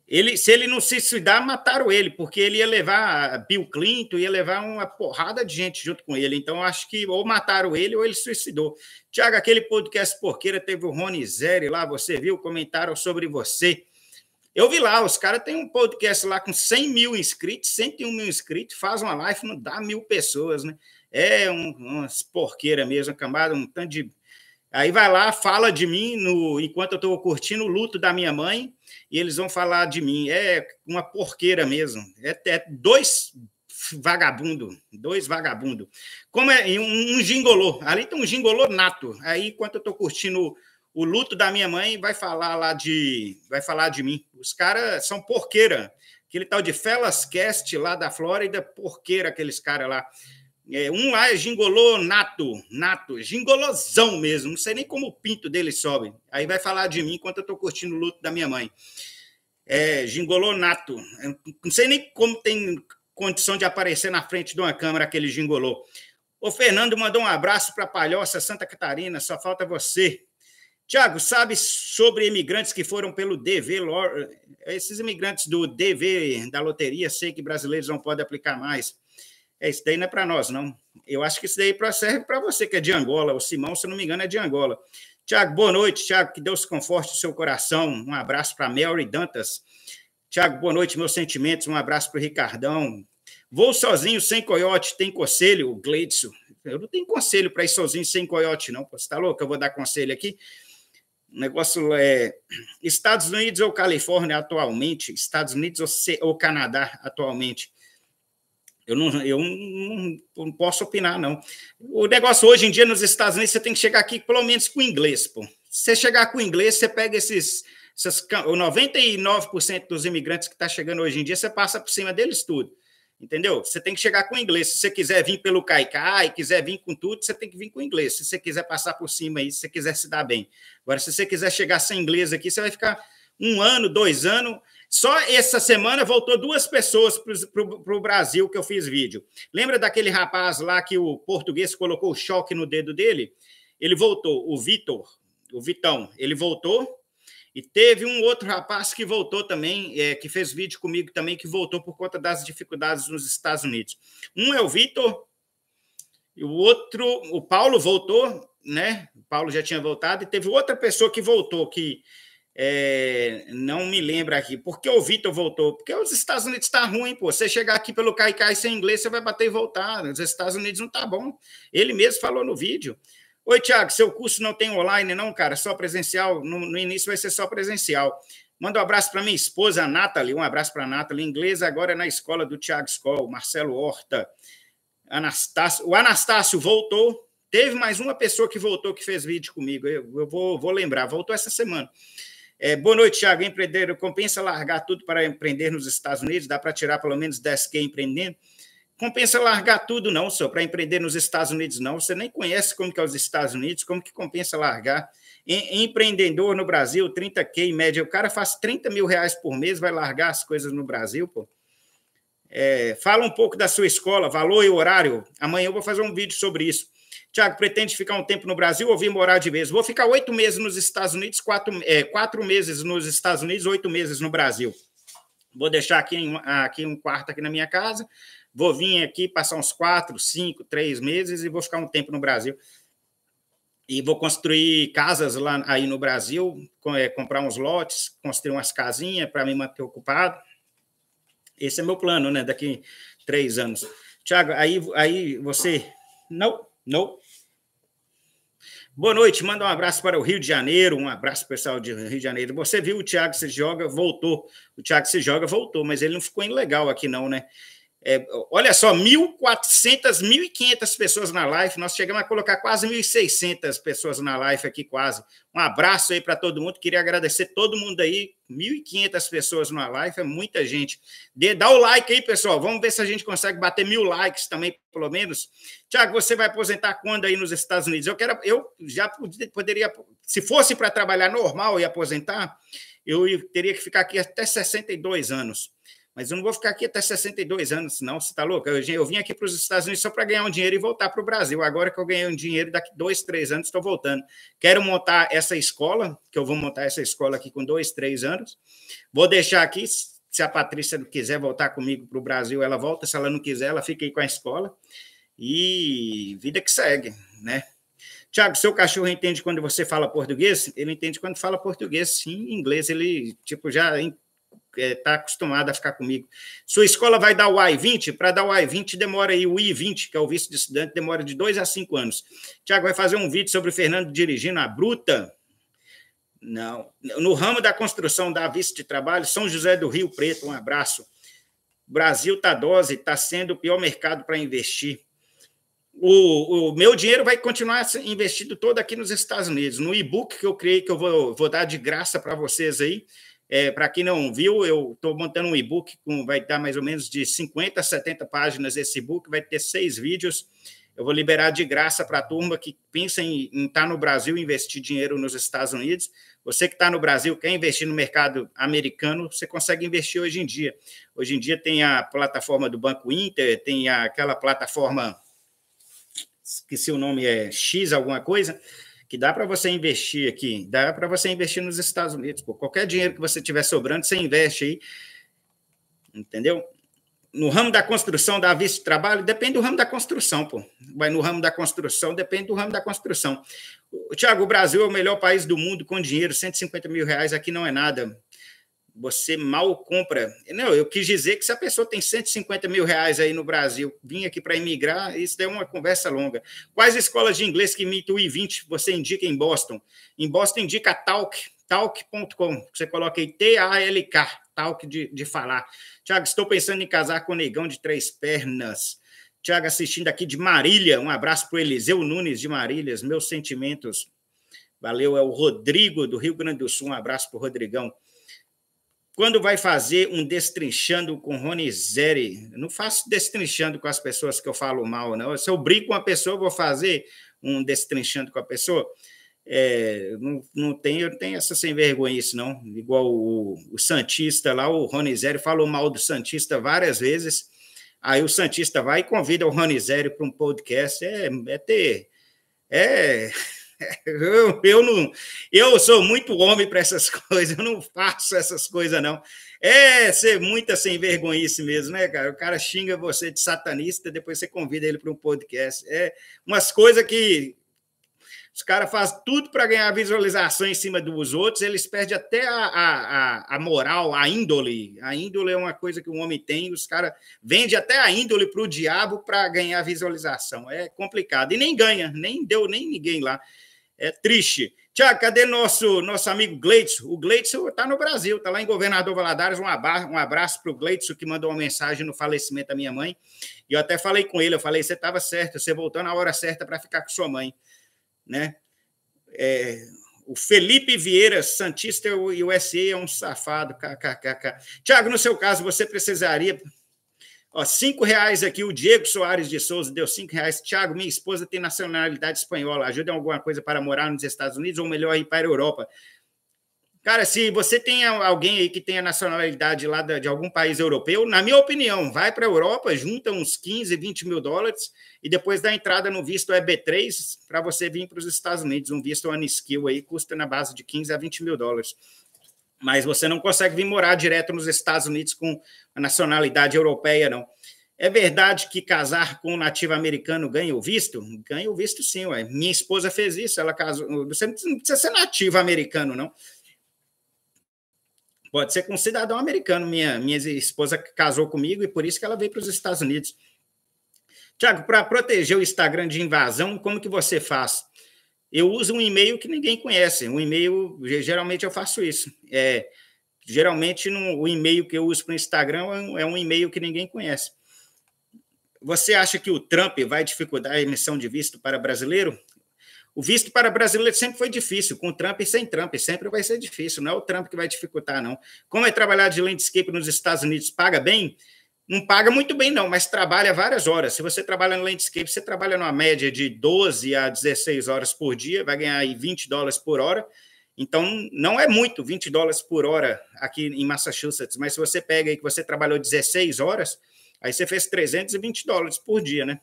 Ele, se ele não se suicidar, mataram ele, porque ele ia levar Bill Clinton, ia levar uma porrada de gente junto com ele. Então, acho que ou mataram ele ou ele suicidou. Tiago, aquele podcast porqueira teve o Rony Zeri lá, você viu, comentaram sobre você. Eu vi lá, os caras têm um podcast lá com 100 mil inscritos, 101 mil inscritos, faz uma live, não dá mil pessoas, né? É um, umas porqueira mesmo, uma camada, um tanto de. Aí vai lá, fala de mim, no, enquanto eu estou curtindo o luto da minha mãe, e eles vão falar de mim. É uma porqueira mesmo. É, é dois vagabundo, dois vagabundo. Como é um, um gingolô. Ali tem um gingolô nato. Aí, enquanto eu estou curtindo o luto da minha mãe vai falar lá de. Vai falar de mim. Os caras são porqueira. Aquele tal de Cast lá da Flórida, porqueira aqueles caras lá. É, um lá é gingolô nato, nato, gingolosão mesmo. Não sei nem como o pinto dele sobe. Aí vai falar de mim enquanto eu estou curtindo o luto da minha mãe. É, gingolô nato. não sei nem como tem condição de aparecer na frente de uma câmera aquele gingolô. O Fernando mandou um abraço para Palhoça, Santa Catarina. Só falta você. Tiago, sabe sobre imigrantes que foram pelo DV, esses imigrantes do DV, da loteria, sei que brasileiros não podem aplicar mais. É, isso daí não é para nós, não. Eu acho que isso daí serve para você, que é de Angola. O Simão, se não me engano, é de Angola. Tiago, boa noite. Tiago, que Deus conforte o seu coração. Um abraço para Mary Dantas. Tiago, boa noite, meus sentimentos. Um abraço para o Ricardão. Vou sozinho, sem coiote. Tem conselho, Gleidson? Eu não tenho conselho para ir sozinho, sem coiote, não. Você está louco? Eu vou dar conselho aqui. O negócio é Estados Unidos ou Califórnia atualmente, Estados Unidos ou, C, ou Canadá atualmente. Eu não, eu não, não posso opinar, não. O negócio hoje em dia nos Estados Unidos, você tem que chegar aqui pelo menos com inglês, pô. Se você chegar com inglês, você pega esses, essas, 99% dos imigrantes que está chegando hoje em dia, você passa por cima deles tudo. Entendeu? Você tem que chegar com inglês. Se você quiser vir pelo Caicai, quiser vir com tudo, você tem que vir com inglês. Se você quiser passar por cima aí, se você quiser se dar bem. Agora, se você quiser chegar sem inglês aqui, você vai ficar um ano, dois anos. Só essa semana voltou duas pessoas para o Brasil que eu fiz vídeo. Lembra daquele rapaz lá que o português colocou o choque no dedo dele? Ele voltou, o Vitor, o Vitão, ele voltou e teve um outro rapaz que voltou também, é, que fez vídeo comigo também, que voltou por conta das dificuldades nos Estados Unidos. Um é o Vitor, e o outro, o Paulo voltou, né? O Paulo já tinha voltado, e teve outra pessoa que voltou, que é, não me lembra aqui. Por que o Vitor voltou? Porque os Estados Unidos tá ruim, pô. Você chegar aqui pelo Caicai sem inglês, você vai bater e voltar. Os Estados Unidos não tá bom. Ele mesmo falou no vídeo. Oi, Tiago, seu curso não tem online, não, cara? Só presencial? No, no início vai ser só presencial. Manda um abraço para minha esposa, a Nathalie. Um abraço para a Nathalie, inglesa, agora é na escola do Tiago School, Marcelo Horta. Anastácio. O Anastácio voltou. Teve mais uma pessoa que voltou, que fez vídeo comigo. Eu, eu vou, vou lembrar, voltou essa semana. É, boa noite, Tiago. empreendedor, compensa largar tudo para empreender nos Estados Unidos? Dá para tirar pelo menos 10K empreendendo? compensa largar tudo, não, senhor, para empreender nos Estados Unidos, não. Você nem conhece como que é os Estados Unidos, como que compensa largar. Em, empreendedor no Brasil, 30K em média, o cara faz 30 mil reais por mês, vai largar as coisas no Brasil, pô. É, fala um pouco da sua escola, valor e horário. Amanhã eu vou fazer um vídeo sobre isso. Tiago, pretende ficar um tempo no Brasil ou vir morar de vez? Vou ficar oito meses nos Estados Unidos, quatro, é, quatro meses nos Estados Unidos, oito meses no Brasil. Vou deixar aqui, aqui um quarto aqui na minha casa vou vir aqui passar uns quatro, cinco, três meses e vou ficar um tempo no Brasil. E vou construir casas lá aí no Brasil, é, comprar uns lotes, construir umas casinhas para me manter ocupado. Esse é meu plano, né? Daqui três anos. Tiago, aí, aí você. Não, não. Boa noite, manda um abraço para o Rio de Janeiro, um abraço pessoal de Rio de Janeiro. Você viu o Thiago se joga, voltou. O Thiago se joga, voltou, mas ele não ficou ilegal aqui, não, né? É, olha só, 1.400, 1.500 pessoas na live. Nós chegamos a colocar quase 1.600 pessoas na live aqui, quase. Um abraço aí para todo mundo. Queria agradecer todo mundo aí. 1.500 pessoas na live, é muita gente. Dê, dá o like aí, pessoal. Vamos ver se a gente consegue bater mil likes também, pelo menos. Tiago, você vai aposentar quando aí nos Estados Unidos? Eu quero, eu já poderia, se fosse para trabalhar normal e aposentar, eu teria que ficar aqui até 62 anos. Mas eu não vou ficar aqui até 62 anos, senão você está louco? Eu, eu, vim aqui para os Estados Unidos só para ganhar um dinheiro e voltar para o Brasil. Agora que eu ganhei um dinheiro, daqui dois, três anos estou voltando. Quero montar essa escola, que eu vou montar essa escola aqui com dois, três anos. Vou deixar aqui, se a Patrícia quiser voltar comigo para o Brasil, ela volta. Se ela não quiser, ela fica aí com a escola. E vida que segue, né? Tiago, seu cachorro entende quando você fala português? Ele entende quando fala português, sim, inglês. Ele, tipo, já está é, acostumado a ficar comigo. Sua escola vai dar o i 20 Para dar o i 20 demora aí o I-20, que é o visto de estudante, demora de dois a cinco anos. Tiago, vai fazer um vídeo sobre o Fernando dirigindo a Bruta? Não. No ramo da construção da vista de trabalho, São José do Rio Preto, um abraço. Brasil está dose, está sendo o pior mercado para investir. O, o, meu dinheiro vai continuar investido todo aqui nos Estados Unidos, no e-book que eu criei, que eu vou, vou dar de graça para vocês aí. É, Para quem não viu, eu estou montando um e-book com vai dar mais ou menos de 50 a 70 páginas esse e-book, vai ter seis vídeos. Eu vou liberar de graça para a turma que pensa em estar tá no Brasil investir dinheiro nos Estados Unidos. Você que está no Brasil, quer investir no mercado americano, você consegue investir hoje em dia. Hoje em dia tem a plataforma do Banco Inter, tem aquela plataforma, esqueci o nome, é X alguma coisa, que dá para você investir aqui, dá para você investir nos Estados Unidos. Pô, qualquer dinheiro que você tiver sobrando, você investe aí. Entendeu? No ramo da construção, da vista de trabalho, depende do ramo da construção, pô. Vai no ramo da construção, depende do ramo da construção. Tiago, o Brasil é o melhor país do mundo com dinheiro, 150 mil reais aqui não é nada você mal compra. Não, eu quis dizer que se a pessoa tem 150 mil reais aí no Brasil, vinha aqui para emigrar, isso é uma conversa longa. Quais escolas de inglês que imitam o I-20 você indica em Boston? Em Boston indica a Talk, talk.com. Você coloca aí T-A-L-K, Talk de, de falar. Tiago, estou pensando em casar com o negão de três pernas. Tiago assistindo aqui de Marília. Um abraço para o Eliseu Nunes de Marília. Meus sentimentos. Valeu, é o Rodrigo do Rio Grande do Sul. Um abraço para o Rodrigão. Quando vai fazer um destrinchando com Ronizeri? Eu não faço destrinchando com as pessoas que eu falo mal, não. Se eu brigo com a pessoa, vou fazer um destrinchando com a pessoa. É, não, não tem, eu tenho essa sem vergonha isso, não. Igual o, o Santista lá, o Ronizério falou mal do Santista várias vezes. Aí o Santista vai e convida o Ronizério para um podcast. É, é ter. É eu, eu não, eu sou muito homem para essas coisas, eu não faço essas coisas, não. É ser muita sem vergonhice mesmo, né, cara? O cara xinga você de satanista, depois você convida ele para um podcast. É umas coisas que os caras fazem tudo para ganhar visualização em cima dos outros, eles perdem até a, a, a moral, a índole. A índole é uma coisa que o homem tem, os caras vendem até a índole para o diabo para ganhar visualização. É complicado. E nem ganha, nem deu nem ninguém lá. É triste. Tiago, cadê nosso, nosso amigo Gleitson? O Gleitson está no Brasil, está lá em Governador Valadares. Um abraço, um abraço para o Gleitson, que mandou uma mensagem no falecimento da minha mãe. E eu até falei com ele, eu falei, você estava certo, você voltou na hora certa para ficar com sua mãe né? É, o Felipe Vieira, Santista e o SE é um safado. KKKK. Tiago, no seu caso, você precisaria. Ó, cinco reais aqui, o Diego Soares de Souza deu cinco reais. Tiago, minha esposa tem nacionalidade espanhola. Ajuda em alguma coisa para morar nos Estados Unidos ou melhor ir para a Europa? Cara, se você tem alguém aí que tenha nacionalidade lá de algum país europeu, na minha opinião, vai para a Europa, junta uns 15, 20 mil dólares e depois dá entrada no visto EB3 para você vir para os Estados Unidos. Um visto One Skill aí custa na base de 15 a 20 mil dólares. Mas você não consegue vir morar direto nos Estados Unidos com a nacionalidade europeia, não. É verdade que casar com um nativo americano ganha o visto? Ganha o visto sim, ué. Minha esposa fez isso, ela casou. Você não precisa ser nativo americano, não. Pode ser com um cidadão americano. Minha, minha esposa casou comigo e por isso que ela veio para os Estados Unidos. Tiago, para proteger o Instagram de invasão, como que você faz? Eu uso um e-mail que ninguém conhece. Um e-mail, geralmente eu faço isso. É, geralmente no, o e-mail que eu uso para o Instagram é um, é um e-mail que ninguém conhece. Você acha que o Trump vai dificultar a emissão de visto para brasileiro? O visto para brasileiro sempre foi difícil, com Trump e sem Trump, sempre vai ser difícil, não é o Trump que vai dificultar, não. Como é trabalhar de landscape nos Estados Unidos? Paga bem? Não paga muito bem, não, mas trabalha várias horas. Se você trabalha no landscape, você trabalha numa média de 12 a 16 horas por dia, vai ganhar aí 20 dólares por hora. Então, não é muito 20 dólares por hora aqui em Massachusetts, mas se você pega aí que você trabalhou 16 horas, aí você fez 320 dólares por dia, né?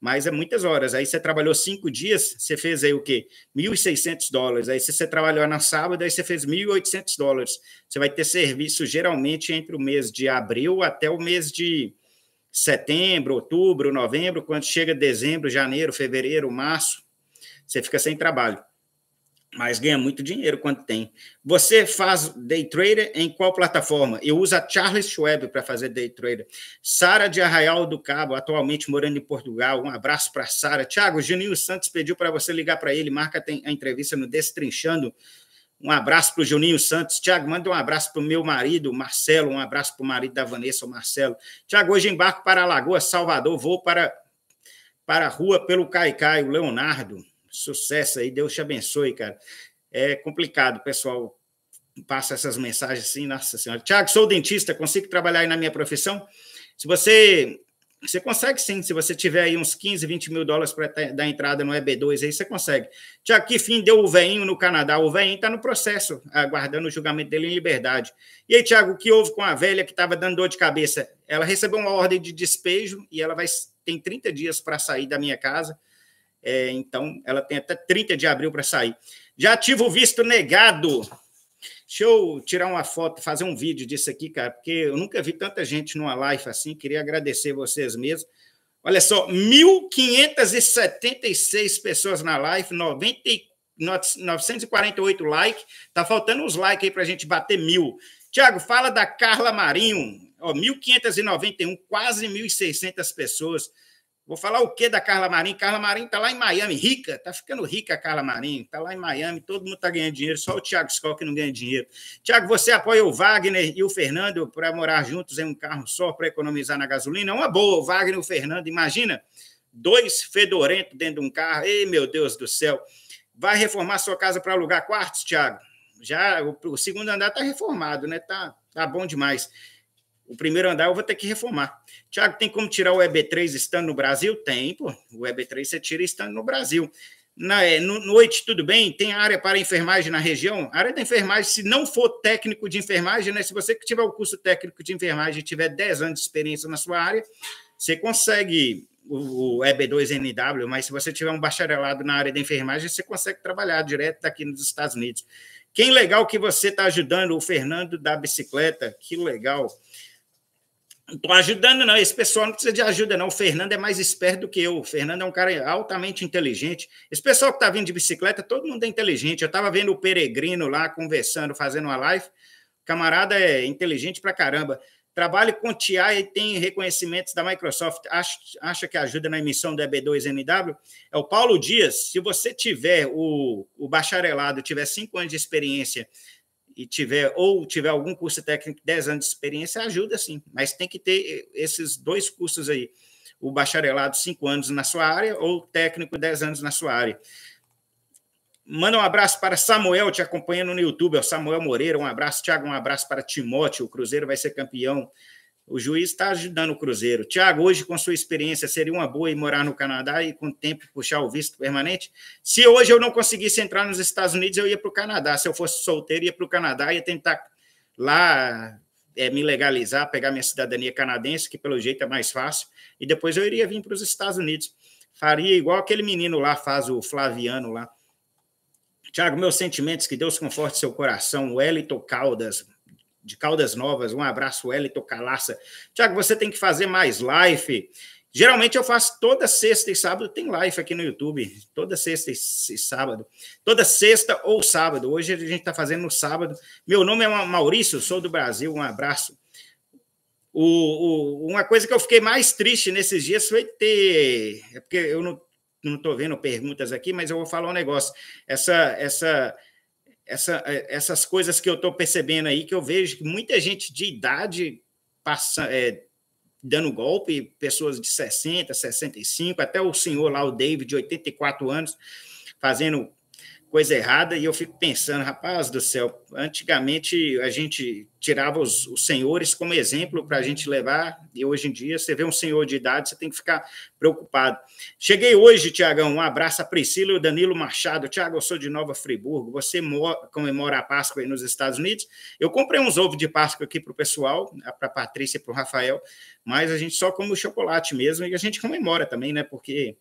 Mas é muitas horas. Aí você trabalhou cinco dias, você fez aí o quê? 1.600 dólares. Aí se você trabalhou na sábado, aí você fez 1.800 dólares. Você vai ter serviço geralmente entre o mês de abril até o mês de setembro, outubro, novembro. Quando chega dezembro, janeiro, fevereiro, março, você fica sem trabalho mas ganha muito dinheiro quando tem. Você faz day trader em qual plataforma? Eu uso a Charles Schwab para fazer day trader. Sara de Arraial do Cabo, atualmente morando em Portugal. Um abraço para Sara. Tiago, Juninho Santos pediu para você ligar para ele, marca a entrevista no Destrinchando. Um abraço para o Juninho Santos. Tiago, manda um abraço para o meu marido, Marcelo. Um abraço para o marido da Vanessa, o Marcelo. Tiago, hoje embarco para Lagoa, Salvador. Vou para, para a rua pelo Caicai, o Leonardo. Sucesso aí, Deus te abençoe, cara. É complicado, pessoal. Passa essas mensagens assim, nossa senhora. Tiago, sou dentista, consigo trabalhar aí na minha profissão? Se você. Você consegue sim, se você tiver aí uns 15, 20 mil dólares para dar entrada no EB2 aí, você consegue. Tiago, que fim deu o veinho no Canadá? O veinho está no processo, aguardando o julgamento dele em liberdade. E aí, Tiago, o que houve com a velha que estava dando dor de cabeça? Ela recebeu uma ordem de despejo e ela vai tem 30 dias para sair da minha casa é, então, ela tem até 30 de abril para sair. Já tive o visto negado. Deixa eu tirar uma foto, fazer um vídeo disso aqui, cara, porque eu nunca vi tanta gente numa live assim. Queria agradecer vocês mesmo. Olha só, 1.576 pessoas na live, 94. 948 likes. Tá faltando uns likes aí para a gente bater mil. Tiago, fala da Carla Marinho. Ó, 1.591, quase 1.600 pessoas. Vou falar o que da Carla Marim? Carla Marim está lá em Miami, rica, está ficando rica a Carla Marim, está lá em Miami, todo mundo está ganhando dinheiro, só o Thiago Scott que não ganha dinheiro. Thiago, você apoia o Wagner e o Fernando para morar juntos em um carro só para economizar na gasolina? Uma boa, o Wagner e o Fernando, imagina, dois fedorentos dentro de um carro, ei meu Deus do céu. Vai reformar sua casa para alugar quartos, Thiago? Já o, o segundo andar está reformado, né? Tá, tá bom demais. O primeiro andar eu vou ter que reformar. Tiago, tem como tirar o EB3 estando no Brasil? Tem, pô. O EB3 você tira estando no Brasil. Na é, no, noite, tudo bem? Tem área para enfermagem na região? A área da enfermagem, se não for técnico de enfermagem, né? Se você que tiver o curso técnico de enfermagem e tiver 10 anos de experiência na sua área, você consegue o, EB2NW, mas se você tiver um bacharelado na área da enfermagem, você consegue trabalhar direto daqui nos Estados Unidos. Quem legal que você está ajudando, o Fernando da bicicleta, que legal. Não estou ajudando, não. Esse pessoal não precisa de ajuda, não. O Fernando é mais esperto do que eu. O Fernando é um cara altamente inteligente. Esse pessoal que está vindo de bicicleta, todo mundo é inteligente. Eu estava vendo o Peregrino lá conversando, fazendo uma live. O camarada é inteligente pra caramba. Trabalha com TI e tem reconhecimentos da Microsoft. Acha, acha que ajuda na emissão do EB2MW? É o Paulo Dias. Se você tiver o, o bacharelado, tiver cinco anos de experiência e tiver ou tiver algum curso técnico 10 anos de experiência, ajuda sim, mas tem que ter eh, esses dois cursos aí, o bacharelado 5 anos na sua área ou técnico 10 anos na sua área. Manda um abraço para Samuel, te acompanhando no YouTube, é o Samuel Moreira, um abraço, Thiago, um abraço para Timóteo, o Cruzeiro vai ser campeão o juiz está ajudando o Cruzeiro. Tiago, hoje, com sua experiência, seria uma boa ir morar no Canadá e, com o tempo, puxar o visto permanente? Se hoje eu não conseguisse entrar nos Estados Unidos, eu ia para o Canadá. Se eu fosse solteiro, ia para o Canadá, ia tentar lá é, me legalizar, pegar minha cidadania canadense, que pelo jeito é mais fácil, e depois eu iria vir para os Estados Unidos. Faria igual aquele menino lá faz, o Flaviano lá. Tiago, meus sentimentos, que Deus conforte seu coração. Wellington Caldas, de Caldas Novas. Um abraço, Wellington Calaça. Tiago, você tem que fazer mais live. Geralmente eu faço toda sexta e sábado, tem live aqui no YouTube, toda sexta e sábado. Toda sexta ou sábado. Hoje a gente está fazendo no sábado. Meu nome é Maurício, sou do Brasil, um abraço. O, o, uma coisa que eu fiquei mais triste nesses dias foi ter. É porque eu não estou vendo perguntas aqui, mas eu vou falar um negócio. Essa, essa essa, é, essas coisas que eu estou percebendo aí, que eu vejo que muita gente de idade passa, é, dando golpe, pessoas de 60, 65, até o senhor lá, o David, de 84 anos, fazendo coisa errada, e eu fico pensando, rapaz do céu, antigamente a gente tirava os, os senhores como exemplo para a gente levar, e hoje em dia você vê um senhor de idade, você tem que ficar preocupado. Cheguei hoje, Tiagão, um abraço a Priscila e o Danilo Machado. Tiago, eu sou de Nova Friburgo, você comemora a Páscoa aí nos Estados Unidos. Eu comprei uns ovos de Páscoa aqui para o pessoal, para a Patrícia e para o Rafael, mas a gente só come o chocolate mesmo, e a gente comemora também, né, porque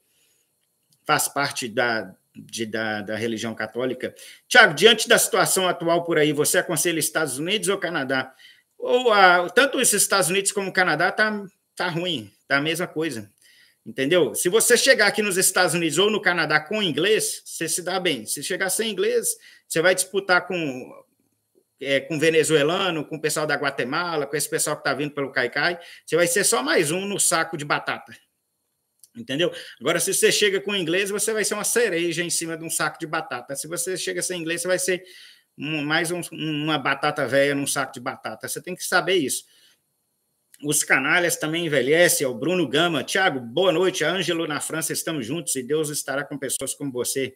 faz parte da de, da, da religião católica. Tiago, diante da situação atual por aí, você aconselha Estados Unidos ou Canadá? Ou a, tanto os Estados Unidos como o Canadá tá, tá ruim, tá a mesma coisa. Entendeu? Se você chegar aqui nos Estados Unidos ou no Canadá com inglês, você se dá bem. Se chegar sem inglês, você vai disputar com é, com venezuelano, com o pessoal da Guatemala, com esse pessoal que está vindo pelo Caicai. Você vai ser só mais um no saco de batata. Entendeu? Agora, se você chega com inglês, você vai ser uma cereja em cima de um saco de batata. Se você chega sem inglês, você vai ser um, mais um, uma batata velha num saco de batata. Você tem que saber isso. Os canalhas também envelhecem. É o Bruno Gama. Tiago, boa noite. Ângelo na França, estamos juntos e Deus estará com pessoas como você.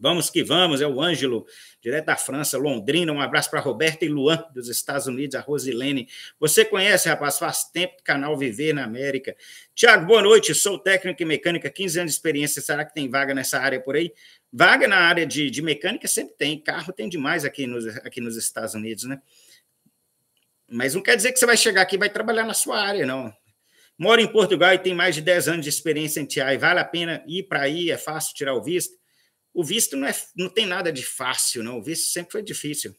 Vamos que vamos, é o Ângelo, direto da França, Londrina. Um abraço para Roberta e Luan, dos Estados Unidos, a Rosilene. Você conhece, rapaz, faz tempo canal Viver na América. Tiago, boa noite. Sou técnico em mecânica, 15 anos de experiência. Será que tem vaga nessa área por aí? Vaga na área de, de mecânica sempre tem, carro tem demais aqui nos, aqui nos Estados Unidos, né? Mas não quer dizer que você vai chegar aqui e vai trabalhar na sua área, não. Moro em Portugal e tem mais de 10 anos de experiência em TI. Vale a pena ir para aí, é fácil tirar o visto o visto não, é, não tem nada de fácil, não. O visto sempre foi difícil.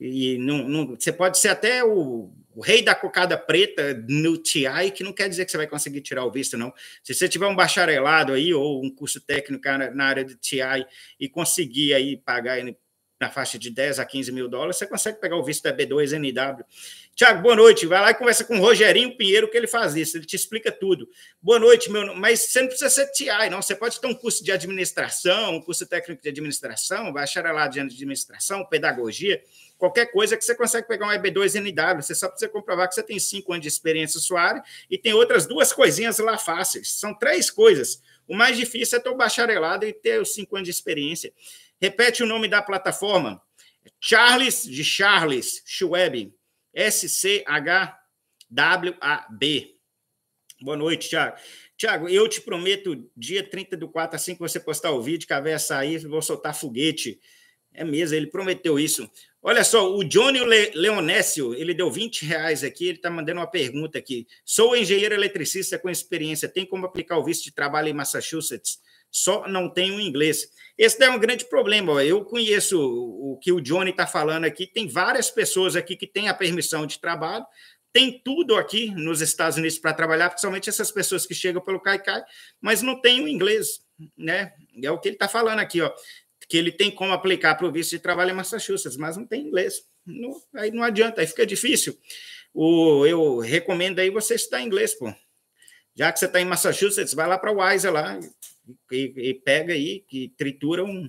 E não, não, você pode ser até o, o rei da cocada preta no TI, que não quer dizer que você vai conseguir tirar o visto, não. Se você tiver um bacharelado aí ou um curso técnico na área de TI e conseguir aí pagar na faixa de 10 a 15 mil dólares, você consegue pegar o visto da B2NW. Tiago, boa noite. Vai lá e conversa com o Rogerinho Pinheiro que ele faz isso, ele te explica tudo. Boa noite, meu. Mas você não precisa ser TI, não. Você pode ter um curso de administração, um curso técnico de administração, bacharelado de administração, pedagogia, qualquer coisa que você consegue pegar um EB2NW. Você só precisa comprovar que você tem cinco anos de experiência sua área e tem outras duas coisinhas lá fáceis. São três coisas. O mais difícil é ter o bacharelado e ter os cinco anos de experiência. Repete o nome da plataforma. Charles de Charles Schweb SCHWAB. Boa noite, Tiago. Tiago, eu te prometo, dia 30 do 4, assim que você postar o vídeo, que a véia sair, vou soltar foguete. É mesmo, ele prometeu isso. Olha só, o Johnny Leonésio ele deu 20 reais aqui, ele está mandando uma pergunta aqui. Sou engenheiro eletricista com experiência, tem como aplicar o visto de trabalho em Massachusetts? Só não tenho inglês. Esse é um grande problema. Eu conheço o que o Johnny está falando aqui. Tem várias pessoas aqui que têm a permissão de trabalho, tem tudo aqui nos Estados Unidos para trabalhar, principalmente essas pessoas que chegam pelo Caicai, mas não tem o inglês, né? É o que ele está falando aqui, ó que ele tem como aplicar para o visto de trabalho em Massachusetts, mas não tem inglês. Não, aí não adianta, aí fica difícil. O, eu recomendo aí você estudar inglês, pô. Já que você está em Massachusetts, vai lá para o Wise lá e, e, pega aí, que tritura um,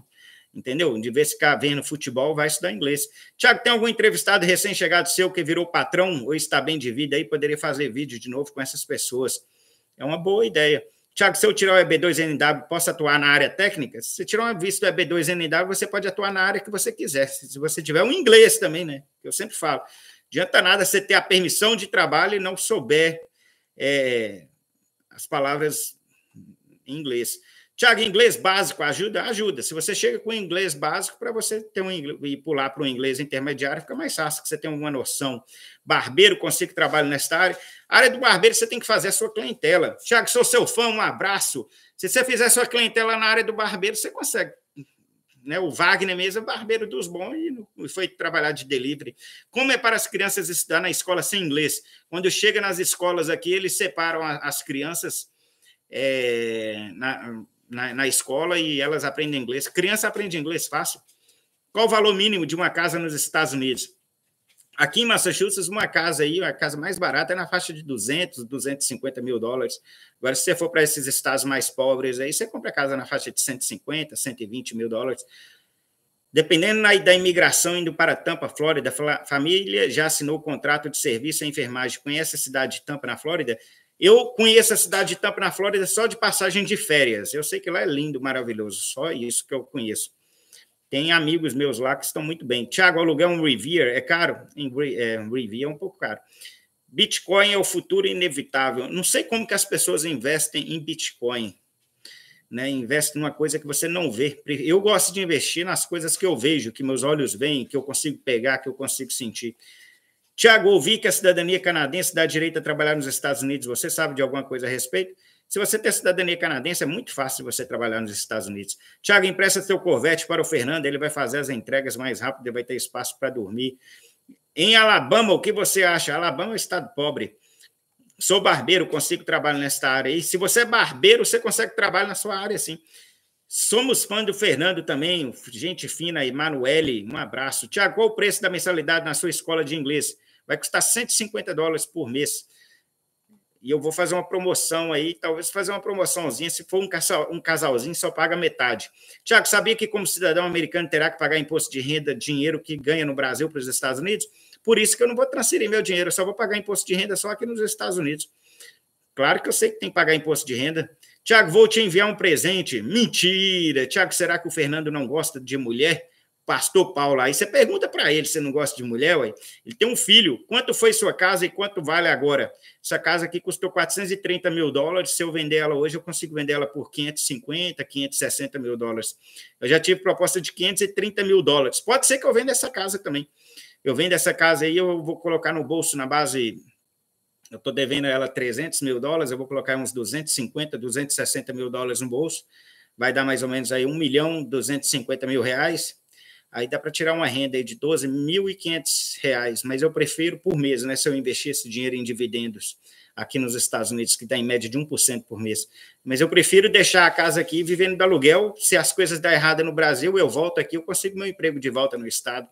entendeu? De vez ficar vendo futebol, vai estudar inglês. Tiago, tem algum entrevistado recém-chegado seu que virou patrão ou está bem de vida aí? Poderia fazer vídeo de novo com essas pessoas. É uma boa ideia. Tiago, se eu tirar o EB2NW, posso atuar na área técnica? Se você tirar uma vista do EB2NW, você pode atuar na área que você quiser. Se você tiver um inglês também, né? Eu sempre falo. Adianta nada você ter a permissão de trabalho e não souber é, as palavras em inglês. Tiago, inglês básico ajuda? Ajuda. Se você chega com inglês básico, para você ter um inglês, e pular para o inglês intermediário, fica mais fácil, que você tem uma noção. Barbeiro, consigo trabalho nesta área área do barbeiro, você tem que fazer a sua clientela. Tiago, sou seu fã, um abraço. Se você fizer sua clientela na área do barbeiro, você consegue. Né? O Wagner mesmo é barbeiro dos bons e foi trabalhar de delivery. Como é para as crianças estudar na escola sem inglês? Quando chega nas escolas aqui, eles separam as crianças é, na, na, na escola e elas aprendem inglês. Criança aprende inglês fácil. Qual o valor mínimo de uma casa nos Estados Unidos? Aqui em Massachusetts, uma casa aí, a casa mais barata é na faixa de 200, 250 mil dólares. Agora, se você for para esses estados mais pobres aí, você compra a casa na faixa de 150, 120 mil dólares. Dependendo da imigração indo para Tampa, Flórida, família já assinou o contrato de serviço à enfermagem. Conhece a cidade de Tampa, na Flórida? Eu conheço a cidade de Tampa, na Flórida, só de passagem de férias. Eu sei que lá é lindo, maravilhoso, só isso que eu conheço. Tem amigos meus lá que estão muito bem. Tiago, alugar um Revere é caro? Em, é, um Revere é um pouco caro. Bitcoin é o futuro inevitável. Não sei como que as pessoas investem em Bitcoin. Né? Investe numa coisa que você não vê. Eu gosto de investir nas coisas que eu vejo, que meus olhos veem, que eu consigo pegar, que eu consigo sentir. Tiago, ouvi que a cidadania canadense dá direito a trabalhar nos Estados Unidos. Você sabe de alguma coisa a respeito? Se você tem cidadania canadense, é muito fácil você trabalhar nos Estados Unidos. Tiago, empresta seu Corvette para o Fernando, ele vai fazer as entregas mais rápido e vai ter espaço para dormir. Em Alabama, o que você acha? Alabama é um estado pobre. Sou barbeiro, consigo trabalho nesta área. E se você é barbeiro, você consegue trabalho na sua área, sim. Somos fã do Fernando também, gente fina, Emanuele, um abraço. Tiago, qual o preço da mensalidade na sua escola de inglês? Vai custar 150 dólares por mês e eu vou fazer uma promoção aí, talvez fazer uma promoçãozinha, se for um, casal, um casalzinho, só paga metade. Tiago, sabia que como cidadão americano terá que pagar imposto de renda, dinheiro que ganha no Brasil para os Estados Unidos? Por isso que eu não vou transferir meu dinheiro, eu só vou pagar imposto de renda só aqui nos Estados Unidos. Claro que eu sei que tem que pagar imposto de renda. Tiago, vou te enviar um presente. Mentira! Tiago, será que o Fernando não gosta de mulher? pastor Paulo aí, você pergunta para ele, você não gosta de mulher, ué? ele tem um filho, quanto foi sua casa e quanto vale agora? Essa casa aqui custou 430 mil dólares, se eu vender ela hoje, eu consigo vender ela por 550, 560 mil dólares. Eu já tive proposta de 530 mil dólares, pode ser que eu venda essa casa também. Eu vendo essa casa aí, eu vou colocar no bolso, na base eu estou devendo ela 300 mil dólares, eu vou colocar uns 250, 260 mil dólares no bolso, vai dar mais ou menos aí 1 milhão 250 mil reais aí dá para tirar uma renda aí de 12 mil e reais, mas eu prefiro por mês, né? Se eu investir esse dinheiro em dividendos aqui nos Estados Unidos, que dá tá em média de 1% por mês. Mas eu prefiro deixar a casa aqui vivendo do aluguel. Se as coisas dão errado no Brasil, eu volto aqui, eu consigo meu emprego de volta no Estado.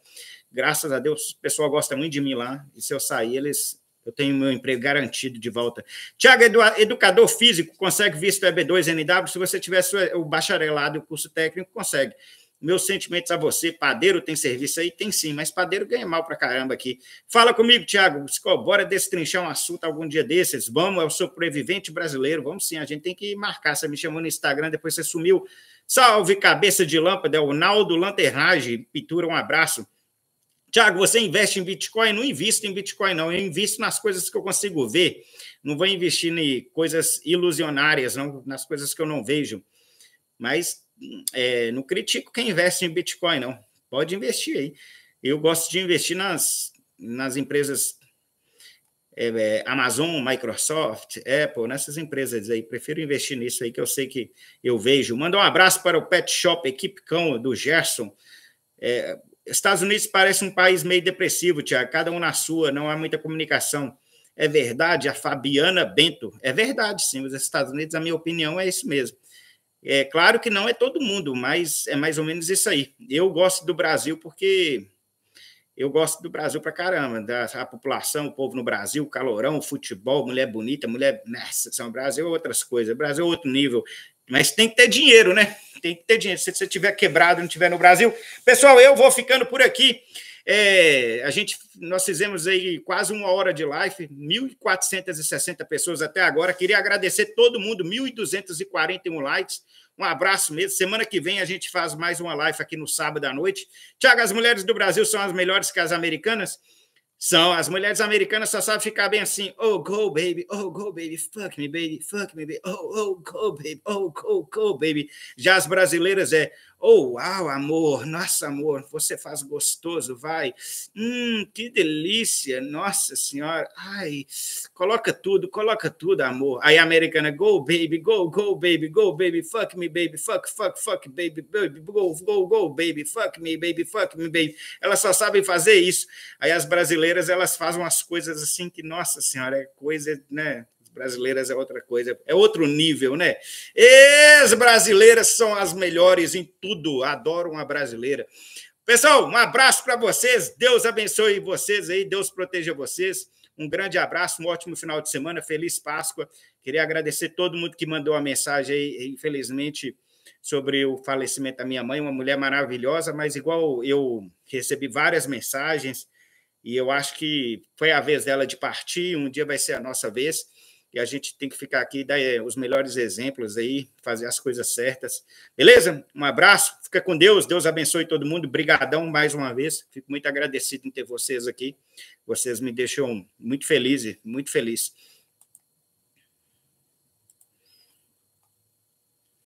Graças a Deus, o pessoal gosta muito de mim lá. E se eu sair, eles. Eu tenho meu emprego garantido de volta. Tiago, edu, educador físico, consegue visto EB2NW? Se você tiver o bacharelado e o curso técnico, consegue. Meus sentimentos a você. Padeiro tem serviço aí? Tem sim, mas padeiro ganha mal pra caramba aqui. Fala comigo, Tiago. Bora destrinchar um assunto algum dia desses. Vamos, é o sobrevivente brasileiro. Vamos sim, a gente tem que marcar. Você me chamou no Instagram, depois você sumiu. Salve, cabeça de lâmpada. É o Naldo Lanternage. Pintura, um abraço. Tiago, você investe em Bitcoin? Não invisto em Bitcoin, não. Eu invisto nas coisas que eu consigo ver. Não vou investir em coisas ilusionárias, não, nas coisas que eu não vejo. Mas é, não critico quem investe em Bitcoin, não. Pode investir aí. Eu gosto de investir nas, nas empresas é, é, Amazon, Microsoft, Apple, nessas empresas aí. Prefiro investir nisso aí, que eu sei que eu vejo. Manda um abraço para o Pet Shop Equipe Cão, do Gerson. É, Estados Unidos parece um país meio depressivo, Tiago. Cada um na sua, não há muita comunicação. É verdade, a Fabiana Bento. É verdade, sim. Os Estados Unidos, a minha opinião, é isso mesmo. É claro que não é todo mundo, mas é mais ou menos isso aí. Eu gosto do Brasil porque eu gosto do Brasil pra caramba, da a população, o povo no Brasil, calorão, futebol, mulher bonita, mulher. Nossa, São Brasil é outras coisas, Brasil é outro nível. Mas tem que ter dinheiro, né? Tem que ter dinheiro. Se você estiver quebrado, não estiver no Brasil. Pessoal, eu vou ficando por aqui. É, a gente, nós fizemos aí quase uma hora de live, 1.460 pessoas até agora. Queria agradecer todo mundo, 1.241 likes. Um abraço mesmo. Semana que vem a gente faz mais uma live aqui no sábado à noite. Tiago, as mulheres do Brasil são as melhores que as americanas? São. As mulheres americanas só sabem ficar bem assim. Oh, go, baby. Oh, go, baby. Fuck me, baby. Fuck me, baby. Oh, oh, go, baby. Oh, go, go, baby. Já as brasileiras é. Oh, uau, amor, nossa, amor, você faz gostoso, vai. Hum, que delícia, nossa senhora. Ai, coloca tudo, coloca tudo, amor. Aí a americana, go, baby, go, go, baby, go, baby, fuck me, baby, fuck, fuck, fuck, baby, baby, go, go, go, baby, fuck me, baby, fuck me, baby. Elas só sabem fazer isso. Aí as brasileiras, elas fazem umas coisas assim que, nossa senhora, é coisa, né? brasileiras é outra coisa, é outro nível, né? Ex-brasileiras são as melhores em tudo, adoro uma brasileira. Pessoal, um abraço para vocês, Deus abençoe vocês aí, Deus proteja vocês. Um grande abraço, um ótimo final de semana, feliz Páscoa. Queria agradecer todo mundo que mandou a mensagem aí, infelizmente, sobre o falecimento da minha mãe, uma mulher maravilhosa, mas igual eu recebi várias mensagens e eu acho que foi a vez dela de partir, um dia vai ser a nossa vez e a gente tem que ficar aqui dar eh, os melhores exemplos aí, fazer as coisas certas. Beleza? Um abraço, fica com Deus, Deus abençoe todo mundo. Brigadão mais uma vez. Fico muito agradecido em ter vocês aqui. Vocês me deixam muito feliz, muito feliz.